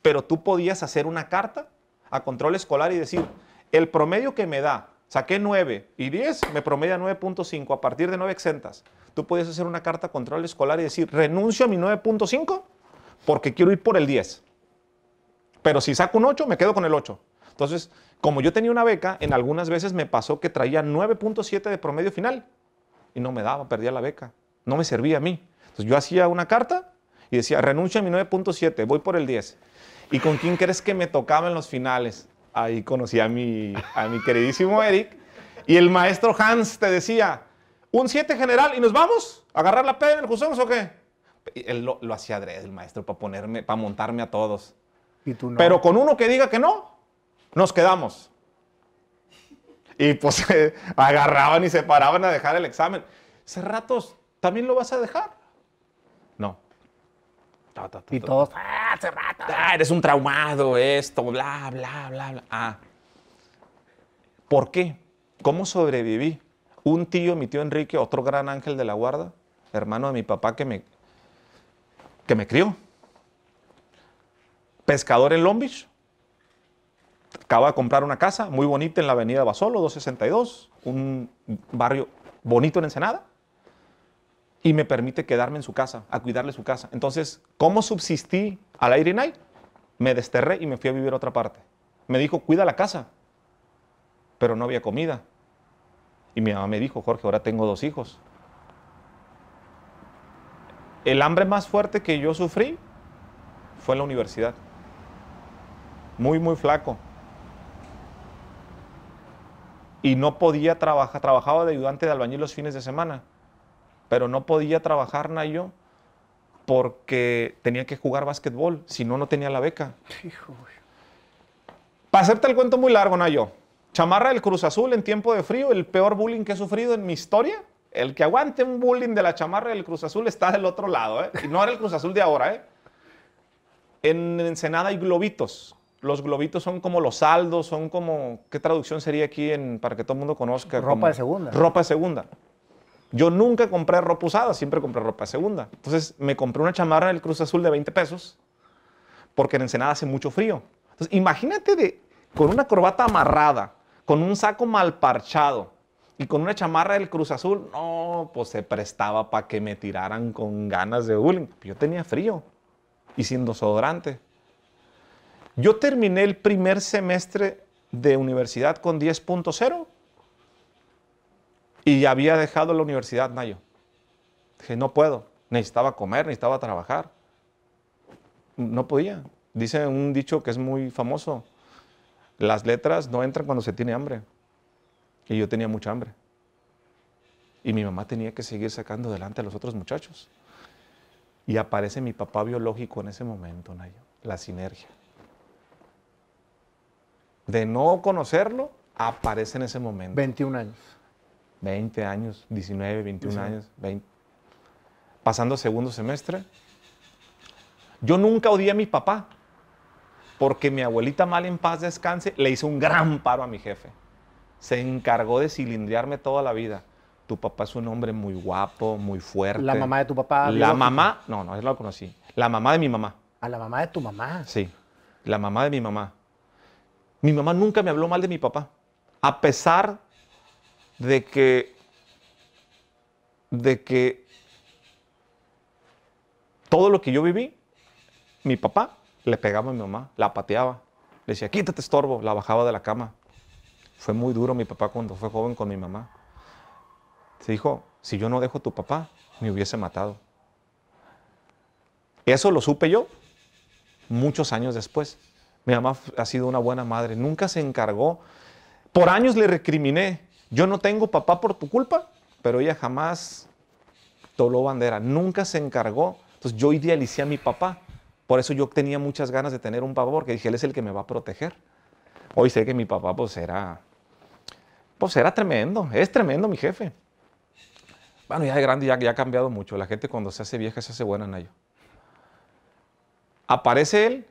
Pero tú podías hacer una carta a control escolar y decir, el promedio que me da Saqué 9 y 10, me promedia 9.5. A partir de 9 exentas, tú podías hacer una carta control escolar y decir, renuncio a mi 9.5 porque quiero ir por el 10. Pero si saco un 8, me quedo con el 8. Entonces, como yo tenía una beca, en algunas veces me pasó que traía 9.7 de promedio final y no me daba, perdía la beca. No me servía a mí. Entonces yo hacía una carta y decía, renuncio a mi 9.7, voy por el 10. ¿Y con quién crees que me tocaba en los finales? ahí conocí a mi, a mi queridísimo Eric. Y el maestro Hans te decía, un 7 general y nos vamos a agarrar la peda en el juzgamos o qué. él lo, hacía adrede, el maestro, para ponerme, para montarme a todos. ¿Y tú Pero con uno que diga que no, nos quedamos. Y pues [laughs] agarraban y se paraban a dejar el examen. Hace ratos, ¿también lo vas a dejar? No y todos, ah, ah, eres un traumado, esto, bla, bla, bla, bla. Ah. ¿Por qué? ¿Cómo sobreviví? Un tío, mi tío Enrique, otro gran ángel de la guarda, hermano de mi papá que me, que me crió. Pescador en Long Beach. Acaba de comprar una casa muy bonita en la avenida Basolo, 262, un barrio bonito en Ensenada y me permite quedarme en su casa, a cuidarle su casa. Entonces, ¿cómo subsistí al aire Me desterré y me fui a vivir a otra parte. Me dijo, cuida la casa, pero no había comida. Y mi mamá me dijo, Jorge, ahora tengo dos hijos. El hambre más fuerte que yo sufrí fue en la universidad. Muy, muy flaco. Y no podía trabajar, trabajaba de ayudante de albañil los fines de semana pero no podía trabajar Nayo porque tenía que jugar básquetbol, si no, no tenía la beca. Hijo. Para hacerte el cuento muy largo, Nayo, chamarra del Cruz Azul en tiempo de frío, el peor bullying que he sufrido en mi historia. El que aguante un bullying de la chamarra del Cruz Azul está del otro lado, ¿eh? Y no era el Cruz Azul de ahora, ¿eh? En Ensenada hay globitos. Los globitos son como los saldos, son como. ¿Qué traducción sería aquí para que todo el mundo conozca? Ropa de segunda. Ropa de segunda. Yo nunca compré ropa usada, siempre compré ropa segunda. Entonces me compré una chamarra del Cruz Azul de 20 pesos porque en Ensenada hace mucho frío. imagínate de, con una corbata amarrada, con un saco mal parchado y con una chamarra del Cruz Azul. No, pues se prestaba para que me tiraran con ganas de bullying. Yo tenía frío y siendo desodorante. Yo terminé el primer semestre de universidad con 10.0 y había dejado la universidad, Nayo. Dije, no puedo. Necesitaba comer, necesitaba trabajar. No podía. Dice un dicho que es muy famoso. Las letras no entran cuando se tiene hambre. Y yo tenía mucha hambre. Y mi mamá tenía que seguir sacando delante a los otros muchachos. Y aparece mi papá biológico en ese momento, Nayo. La sinergia. De no conocerlo, aparece en ese momento. 21 años. 20 años, 19, 21 años, 20. Pasando segundo semestre, yo nunca odié a mi papá, porque mi abuelita mal en paz descanse le hizo un gran paro a mi jefe. Se encargó de cilindriarme toda la vida. Tu papá es un hombre muy guapo, muy fuerte. La mamá de tu papá. La mamá, no, no, es la conocí. La mamá de mi mamá. A ah, la mamá de tu mamá. Sí, la mamá de mi mamá. Mi mamá nunca me habló mal de mi papá, a pesar de que, de todo lo que yo viví, mi papá le pegaba a mi mamá, la pateaba, le decía, quítate estorbo, la bajaba de la cama. Fue muy duro mi papá cuando fue joven con mi mamá. Se dijo, si yo no dejo a tu papá, me hubiese matado. Eso lo supe yo muchos años después. Mi mamá ha sido una buena madre, nunca se encargó. Por años le recriminé yo no tengo papá por tu culpa, pero ella jamás toló bandera, nunca se encargó. Entonces yo idealicé a mi papá. Por eso yo tenía muchas ganas de tener un papá, porque dije, él es el que me va a proteger. Hoy sé que mi papá pues era, pues era tremendo, es tremendo mi jefe. Bueno, ya de grande ya, ya ha cambiado mucho. La gente cuando se hace vieja se hace buena en ello. Aparece él,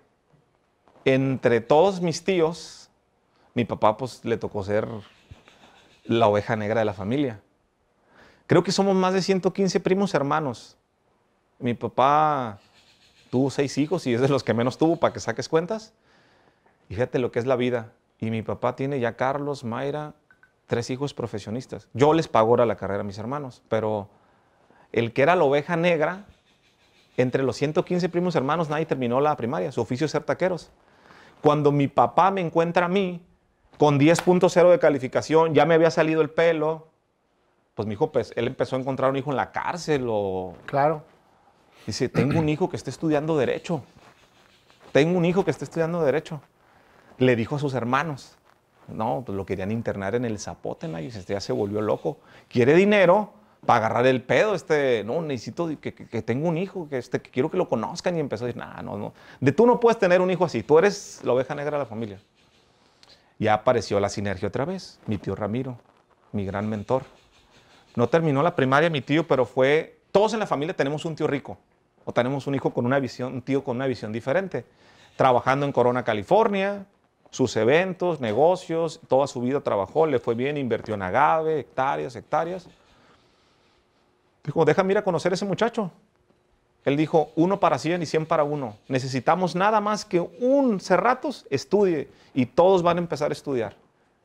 entre todos mis tíos, mi papá pues le tocó ser la oveja negra de la familia. Creo que somos más de 115 primos hermanos. Mi papá tuvo seis hijos y es de los que menos tuvo para que saques cuentas. Y fíjate lo que es la vida. Y mi papá tiene ya Carlos, Mayra, tres hijos profesionistas. Yo les pago ahora la carrera a mis hermanos, pero el que era la oveja negra, entre los 115 primos hermanos nadie terminó la primaria. Su oficio es ser taqueros. Cuando mi papá me encuentra a mí, con 10.0 de calificación, ya me había salido el pelo. Pues mi hijo, pues, él empezó a encontrar un hijo en la cárcel o... Claro. Dice, tengo un hijo que está estudiando derecho. Tengo un hijo que está estudiando derecho. Le dijo a sus hermanos. No, pues lo querían internar en el zapote, ¿no? y este ya se volvió loco. Quiere dinero para agarrar el pedo. Este, no, necesito que, que, tengo un hijo, que, este, que quiero que lo conozcan. Y empezó a decir, no, no, no. De tú no puedes tener un hijo así. Tú eres la oveja negra de la familia ya apareció la sinergia otra vez, mi tío Ramiro, mi gran mentor. No terminó la primaria mi tío, pero fue, todos en la familia tenemos un tío rico o tenemos un hijo con una visión, un tío con una visión diferente, trabajando en Corona, California, sus eventos, negocios, toda su vida trabajó, le fue bien, invirtió en agave, hectáreas, hectáreas. Dijo, déjame ir a conocer a ese muchacho. Él dijo, uno para cien y cien para uno. Necesitamos nada más que un cerratos estudie y todos van a empezar a estudiar.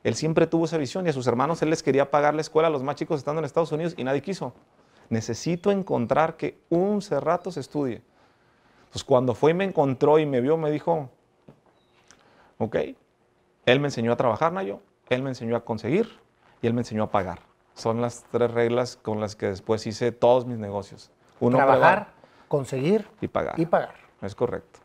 Él siempre tuvo esa visión y a sus hermanos él les quería pagar la escuela a los más chicos estando en Estados Unidos y nadie quiso. Necesito encontrar que un cerratos estudie. Pues cuando fue y me encontró y me vio, me dijo, ok, él me enseñó a trabajar, Nayo, él me enseñó a conseguir y él me enseñó a pagar. Son las tres reglas con las que después hice todos mis negocios. Uno, trabajar, Conseguir. Y pagar. Y pagar. Es correcto.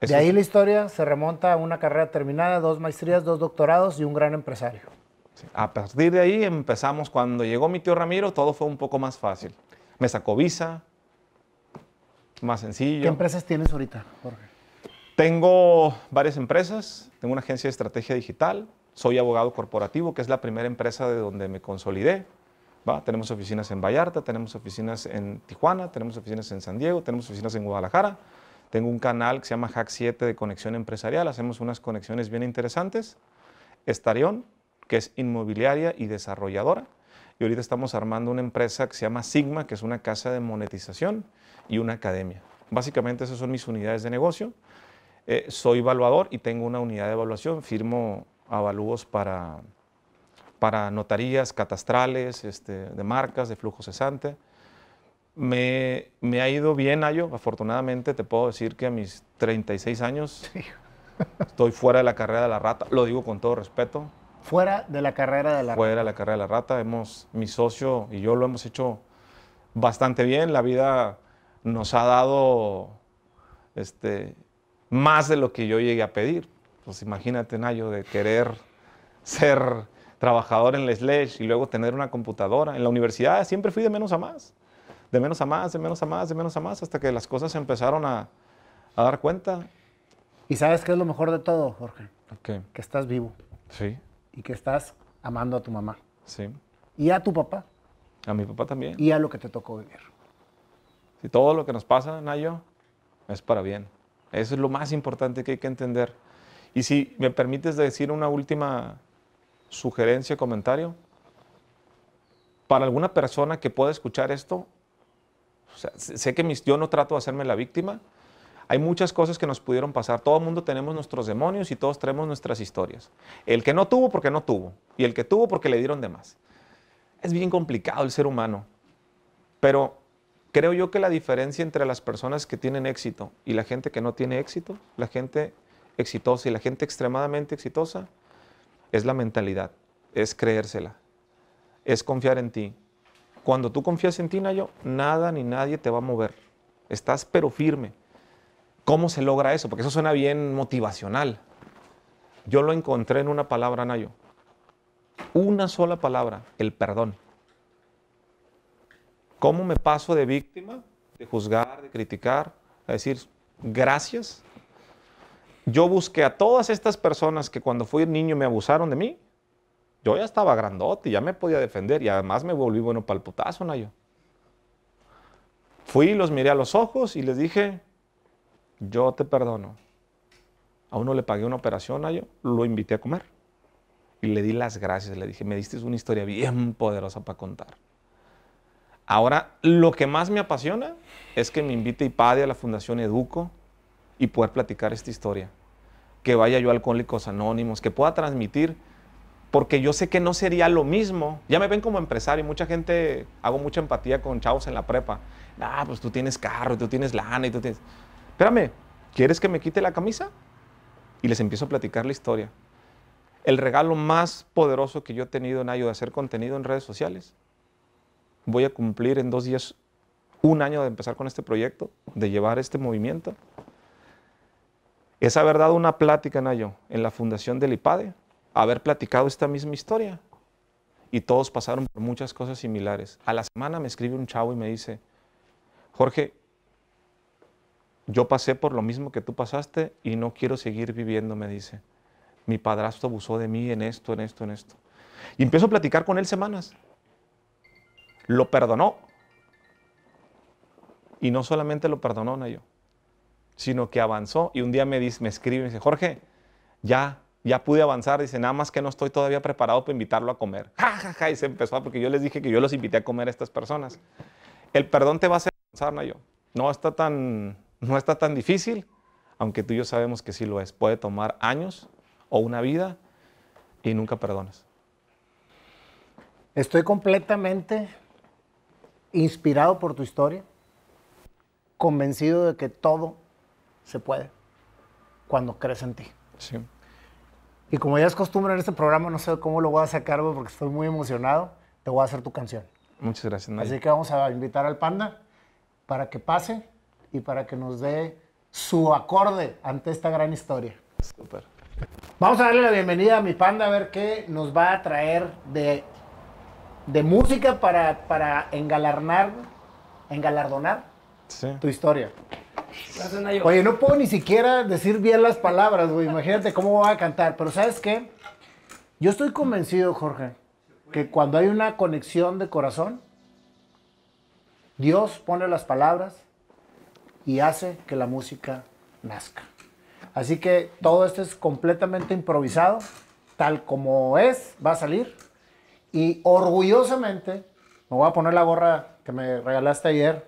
de ahí la historia se remonta a una carrera terminada, dos maestrías, dos doctorados y un gran empresario. A partir de ahí empezamos. Cuando llegó mi tío Ramiro, todo fue un poco más fácil. Me sacó visa, más sencillo. ¿Qué empresas tienes ahorita, Jorge? Tengo varias empresas. Tengo una agencia de estrategia digital. Soy abogado corporativo, que es la primera empresa de donde me consolidé. Tenemos oficinas en Vallarta, tenemos oficinas en Tijuana, tenemos oficinas en San Diego, tenemos oficinas en Guadalajara. Tengo un canal que se llama Hack 7 de conexión empresarial, hacemos unas conexiones bien interesantes. Estarión, que es inmobiliaria y desarrolladora. Y ahorita estamos armando una empresa que se llama Sigma, que es una casa de monetización y una academia. Básicamente esas son mis unidades de negocio. Eh, soy evaluador y tengo una unidad de evaluación, firmo avalúos para para notarías catastrales, este, de marcas, de flujo cesante. Me, ha ido bien, Ayo. Afortunadamente, te puedo decir que a mis 36 años [laughs] estoy fuera de la carrera de la rata. Lo digo con todo respeto. Fuera de la carrera de la rata. Fuera de la carrera de la rata. Hemos, mi socio y yo lo hemos hecho bastante bien. La vida nos ha dado este, más de lo que yo llegué a pedir. Pues imagínate, Nayo, de querer ser trabajador en la Slash y luego tener una computadora. En la universidad siempre fui de menos a más, de menos a más, de menos a más, de menos a más, hasta que las cosas se empezaron a, a dar cuenta. ¿Y sabes qué es lo mejor de todo, Jorge? Que estás vivo. Sí. Y que estás amando a tu mamá. Sí. Y a tu papá. A mi papá también. Y a lo que te tocó vivir. Si todo lo que nos pasa, Nayo, es para bien. Eso es lo más importante que hay que entender. Y si me permites decir una última sugerencia, comentario? Para alguna persona que pueda escuchar esto, sé que yo no trato de hacerme la víctima. Hay muchas cosas que nos pudieron pasar. Todo el mundo tenemos nuestros demonios y todos traemos nuestras historias. El que no tuvo porque no tuvo. Y el que tuvo porque le dieron de más. Es bien complicado el ser humano. Pero creo yo que la diferencia entre las personas que tienen éxito y la gente que no tiene éxito, la gente exitosa y la gente extremadamente exitosa, es la mentalidad, es creérsela, es confiar en ti. Cuando tú confías en ti, Nayo, nada ni nadie te va a mover. Estás pero firme. ¿Cómo se logra eso? Porque eso suena bien motivacional. Yo lo encontré en una palabra, Nayo. Una sola palabra, el perdón. ¿Cómo me paso de víctima, de juzgar, de criticar, a decir gracias yo busqué a todas estas personas que cuando fui niño me abusaron de mí. Yo ya estaba grandote, ya me podía defender y además me volví bueno para el putazo, Nayo. Fui, los miré a los ojos y les dije, yo te perdono. A uno le pagué una operación, Nayo, lo invité a comer. Y le di las gracias, le dije, me diste una historia bien poderosa para contar. Ahora, lo que más me apasiona es que me invite Ipadia, a la Fundación Educo, y poder platicar esta historia. Que vaya yo a Alcohólicos Anónimos, que pueda transmitir, porque yo sé que no sería lo mismo. Ya me ven como empresario, y mucha gente, hago mucha empatía con chavos en la prepa. Ah, pues tú tienes carro, tú tienes lana y tú tienes... Espérame, ¿quieres que me quite la camisa? Y les empiezo a platicar la historia. El regalo más poderoso que yo he tenido en ayuda de hacer contenido en redes sociales. Voy a cumplir en dos días un año de empezar con este proyecto, de llevar este movimiento. Es haber dado una plática, Nayo, en la fundación del IPADE, haber platicado esta misma historia. Y todos pasaron por muchas cosas similares. A la semana me escribe un chavo y me dice, Jorge, yo pasé por lo mismo que tú pasaste y no quiero seguir viviendo, me dice. Mi padrastro abusó de mí en esto, en esto, en esto. Y empiezo a platicar con él semanas. Lo perdonó. Y no solamente lo perdonó, Nayo, sino que avanzó. Y un día me, dice, me escribe y dice, Jorge, ya, ya pude avanzar. Dice, nada más que no estoy todavía preparado para invitarlo a comer. [laughs] Ja, ja, ja. Y se empezó, porque yo les dije que yo los invité a comer a estas personas. El perdón te va a hacer avanzar, Nayo. No está tan, no está tan difícil, aunque tú y yo sabemos que sí lo es. Puede tomar años o una vida y nunca perdones. Estoy completamente inspirado por tu historia, convencido de que todo se puede cuando crees en ti. Sí. Y como ya es costumbre en este programa, no sé cómo lo voy a sacar, porque estoy muy emocionado, te voy a hacer tu canción. Muchas gracias, Así que vamos a invitar al Panda para que pase y para que nos dé su acorde ante esta gran historia. super Vamos a darle la bienvenida a mi Panda a ver qué nos va a traer de, de música para, para engalarnar, engalardonar tu historia. Oye, no puedo ni siquiera decir bien las palabras, güey. Imagínate cómo voy a cantar. Pero ¿sabes qué? Yo estoy convencido, Jorge, que cuando hay una conexión de corazón, Dios pone las palabras y hace que la música nazca. Así que todo esto es completamente improvisado, tal como es, va a salir. Y orgullosamente me voy a poner la gorra que me regalaste ayer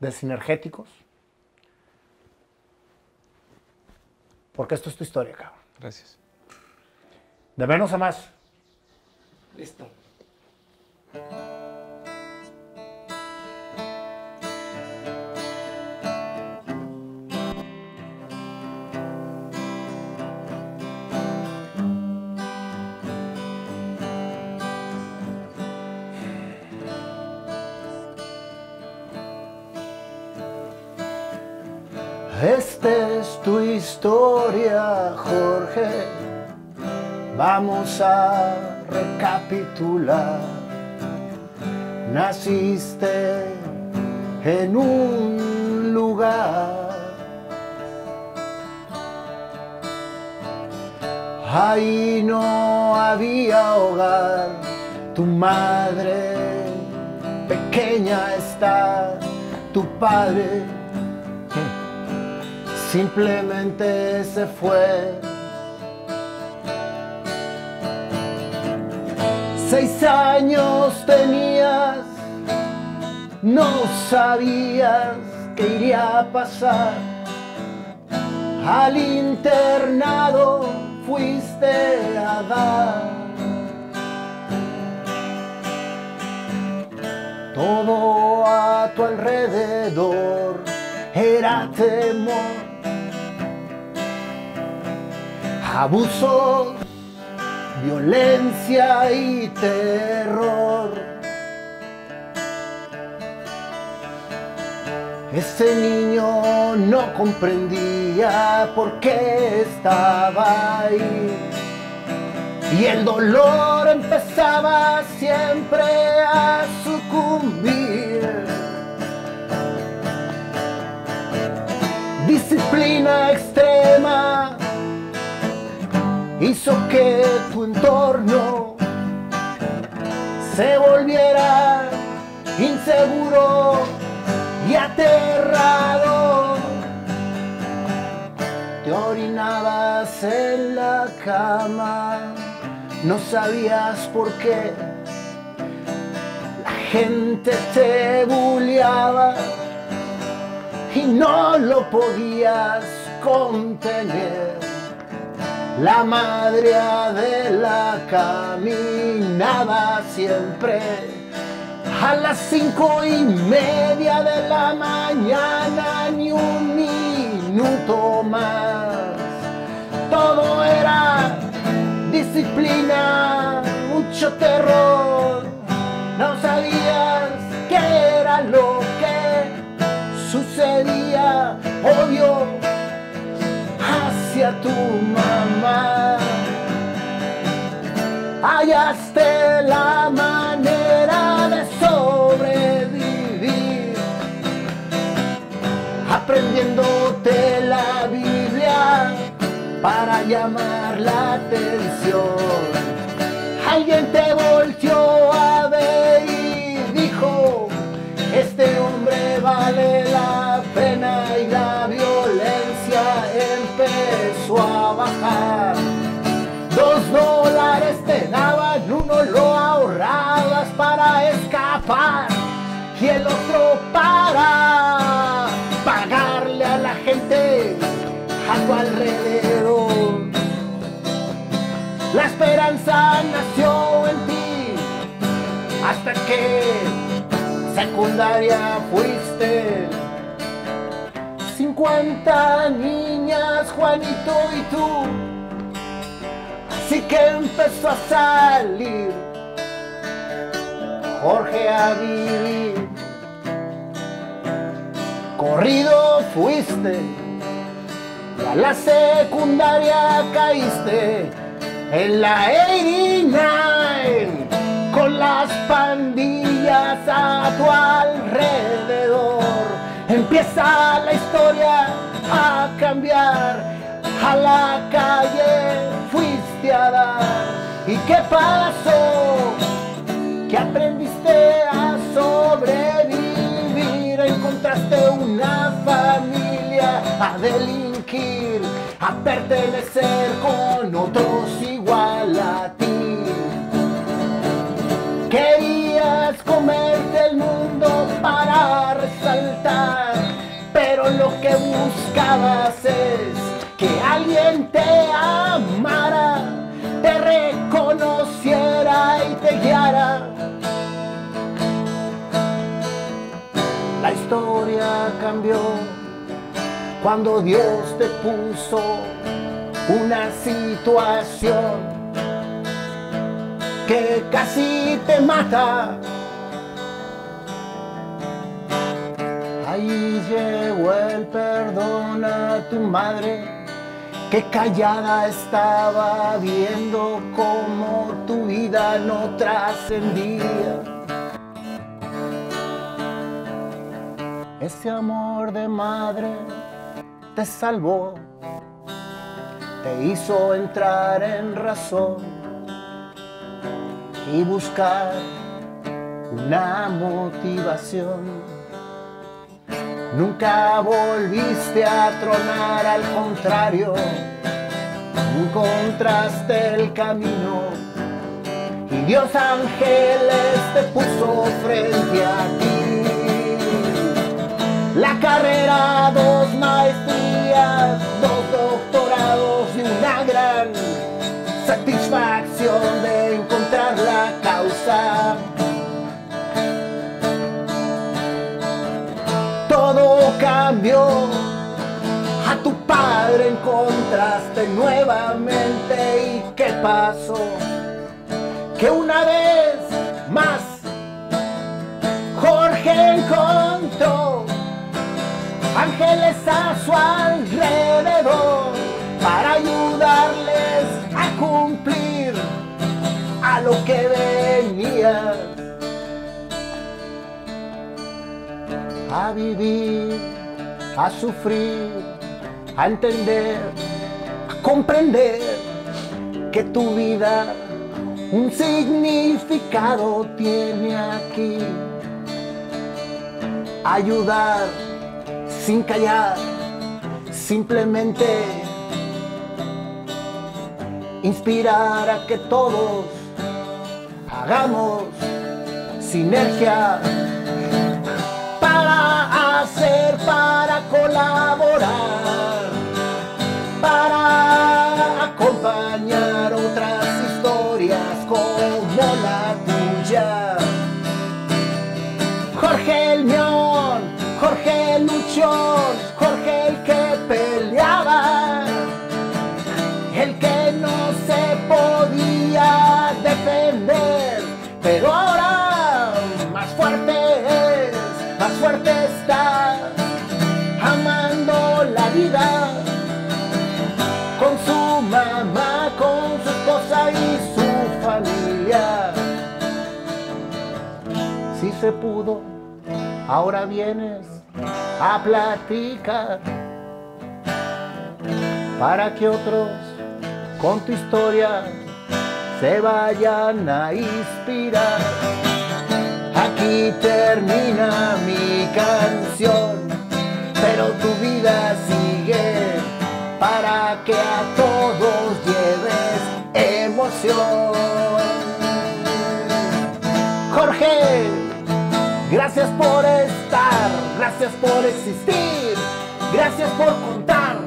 de Sinergéticos Porque esto es tu historia, cabrón. Gracias. De menos a más. Listo. historia, Jorge, vamos a recapitular. Naciste en un lugar. Ahí no había hogar, tu madre pequeña está, tu padre simplemente se fue. Seis años tenías, no sabías qué iría a pasar. Al internado fuiste a dar. Todo a tu alrededor era temor Abusos, violencia y terror. Ese niño no comprendía por qué estaba ahí. Y el dolor empezaba siempre a sucumbir. Disciplina extrema hizo que tu entorno se volviera inseguro y aterrado. Te orinabas en la cama, no sabías por qué. La gente te bulleaba y no lo podías contener la madre de la caminada siempre a las cinco y media de la mañana ni un minuto más. Todo era disciplina, mucho terror. No sabías qué era lo que sucedía, Odio tu mamá. Hallaste la manera de sobrevivir, aprendiéndote la Biblia para llamar la atención. Alguien te volteó a ver y dijo, este hombre vale la pena y la a bajar. Dos dólares te daban, uno lo ahorrabas para escapar y el otro para pagarle a la gente a tu alrededor. La esperanza nació en ti hasta que secundaria fuiste 50 niñas, Juanito y tú. Así que empezó a salir Jorge a vivir. Corrido fuiste, y a la secundaria caíste en la 89 con las pandillas a tu alrededor. Empieza la historia a cambiar. A la calle fuiste a dar. ¿Y qué pasó? Que aprendiste a sobrevivir. Encontraste una familia a delinquir, a pertenecer con otros. cambió cuando Dios te puso una situación que casi te mata. Ahí llegó el perdón a tu madre que callada estaba viendo cómo tu vida no trascendía. Ese amor de madre te salvó, te hizo entrar en razón y buscar una motivación. Nunca volviste a tronar, al contrario, encontraste el camino. Y Dios ángeles te puso frente a ti la carrera, dos maestrías, dos doctorados y una gran satisfacción de encontrar la causa. Todo cambió, a tu padre encontraste nuevamente y qué pasó, que una vez más Jorge encontró ángeles a su alrededor para ayudarles a cumplir a lo que VENÍAS a vivir, a sufrir, a entender, a comprender que tu vida un significado tiene aquí. Ayudar sin callar, simplemente inspirar a que todos hagamos sinergia para hacer, para colaborar. pudo, ahora vienes a platicar para que otros con tu historia se vayan a inspirar. Aquí termina mi canción, pero tu vida sigue para que a todos lleves emoción. Jorge. Gracias por estar, gracias por existir, gracias por contar.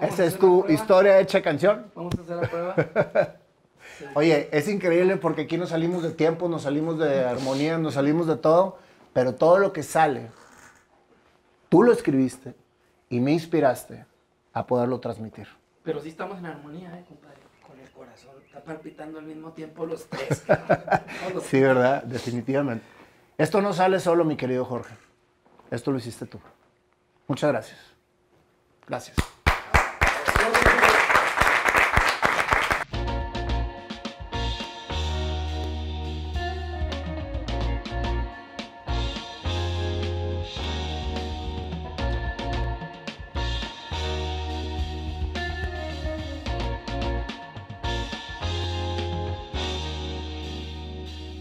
¿Esa es tu historia hecha canción? Vamos a hacer la prueba. [laughs] Oye, es increíble porque aquí nos salimos de tiempo, nos salimos de armonía, nos salimos de todo, pero todo lo que sale, tú lo escribiste y me inspiraste a poderlo transmitir. Pero sí estamos en armonía, ¿eh, compadre? Con el corazón, está palpitando al mismo tiempo los tres. [laughs] sí, ¿verdad? Definitivamente. Esto no sale solo, mi querido Jorge. Esto lo hiciste tú. Muchas gracias. Gracias.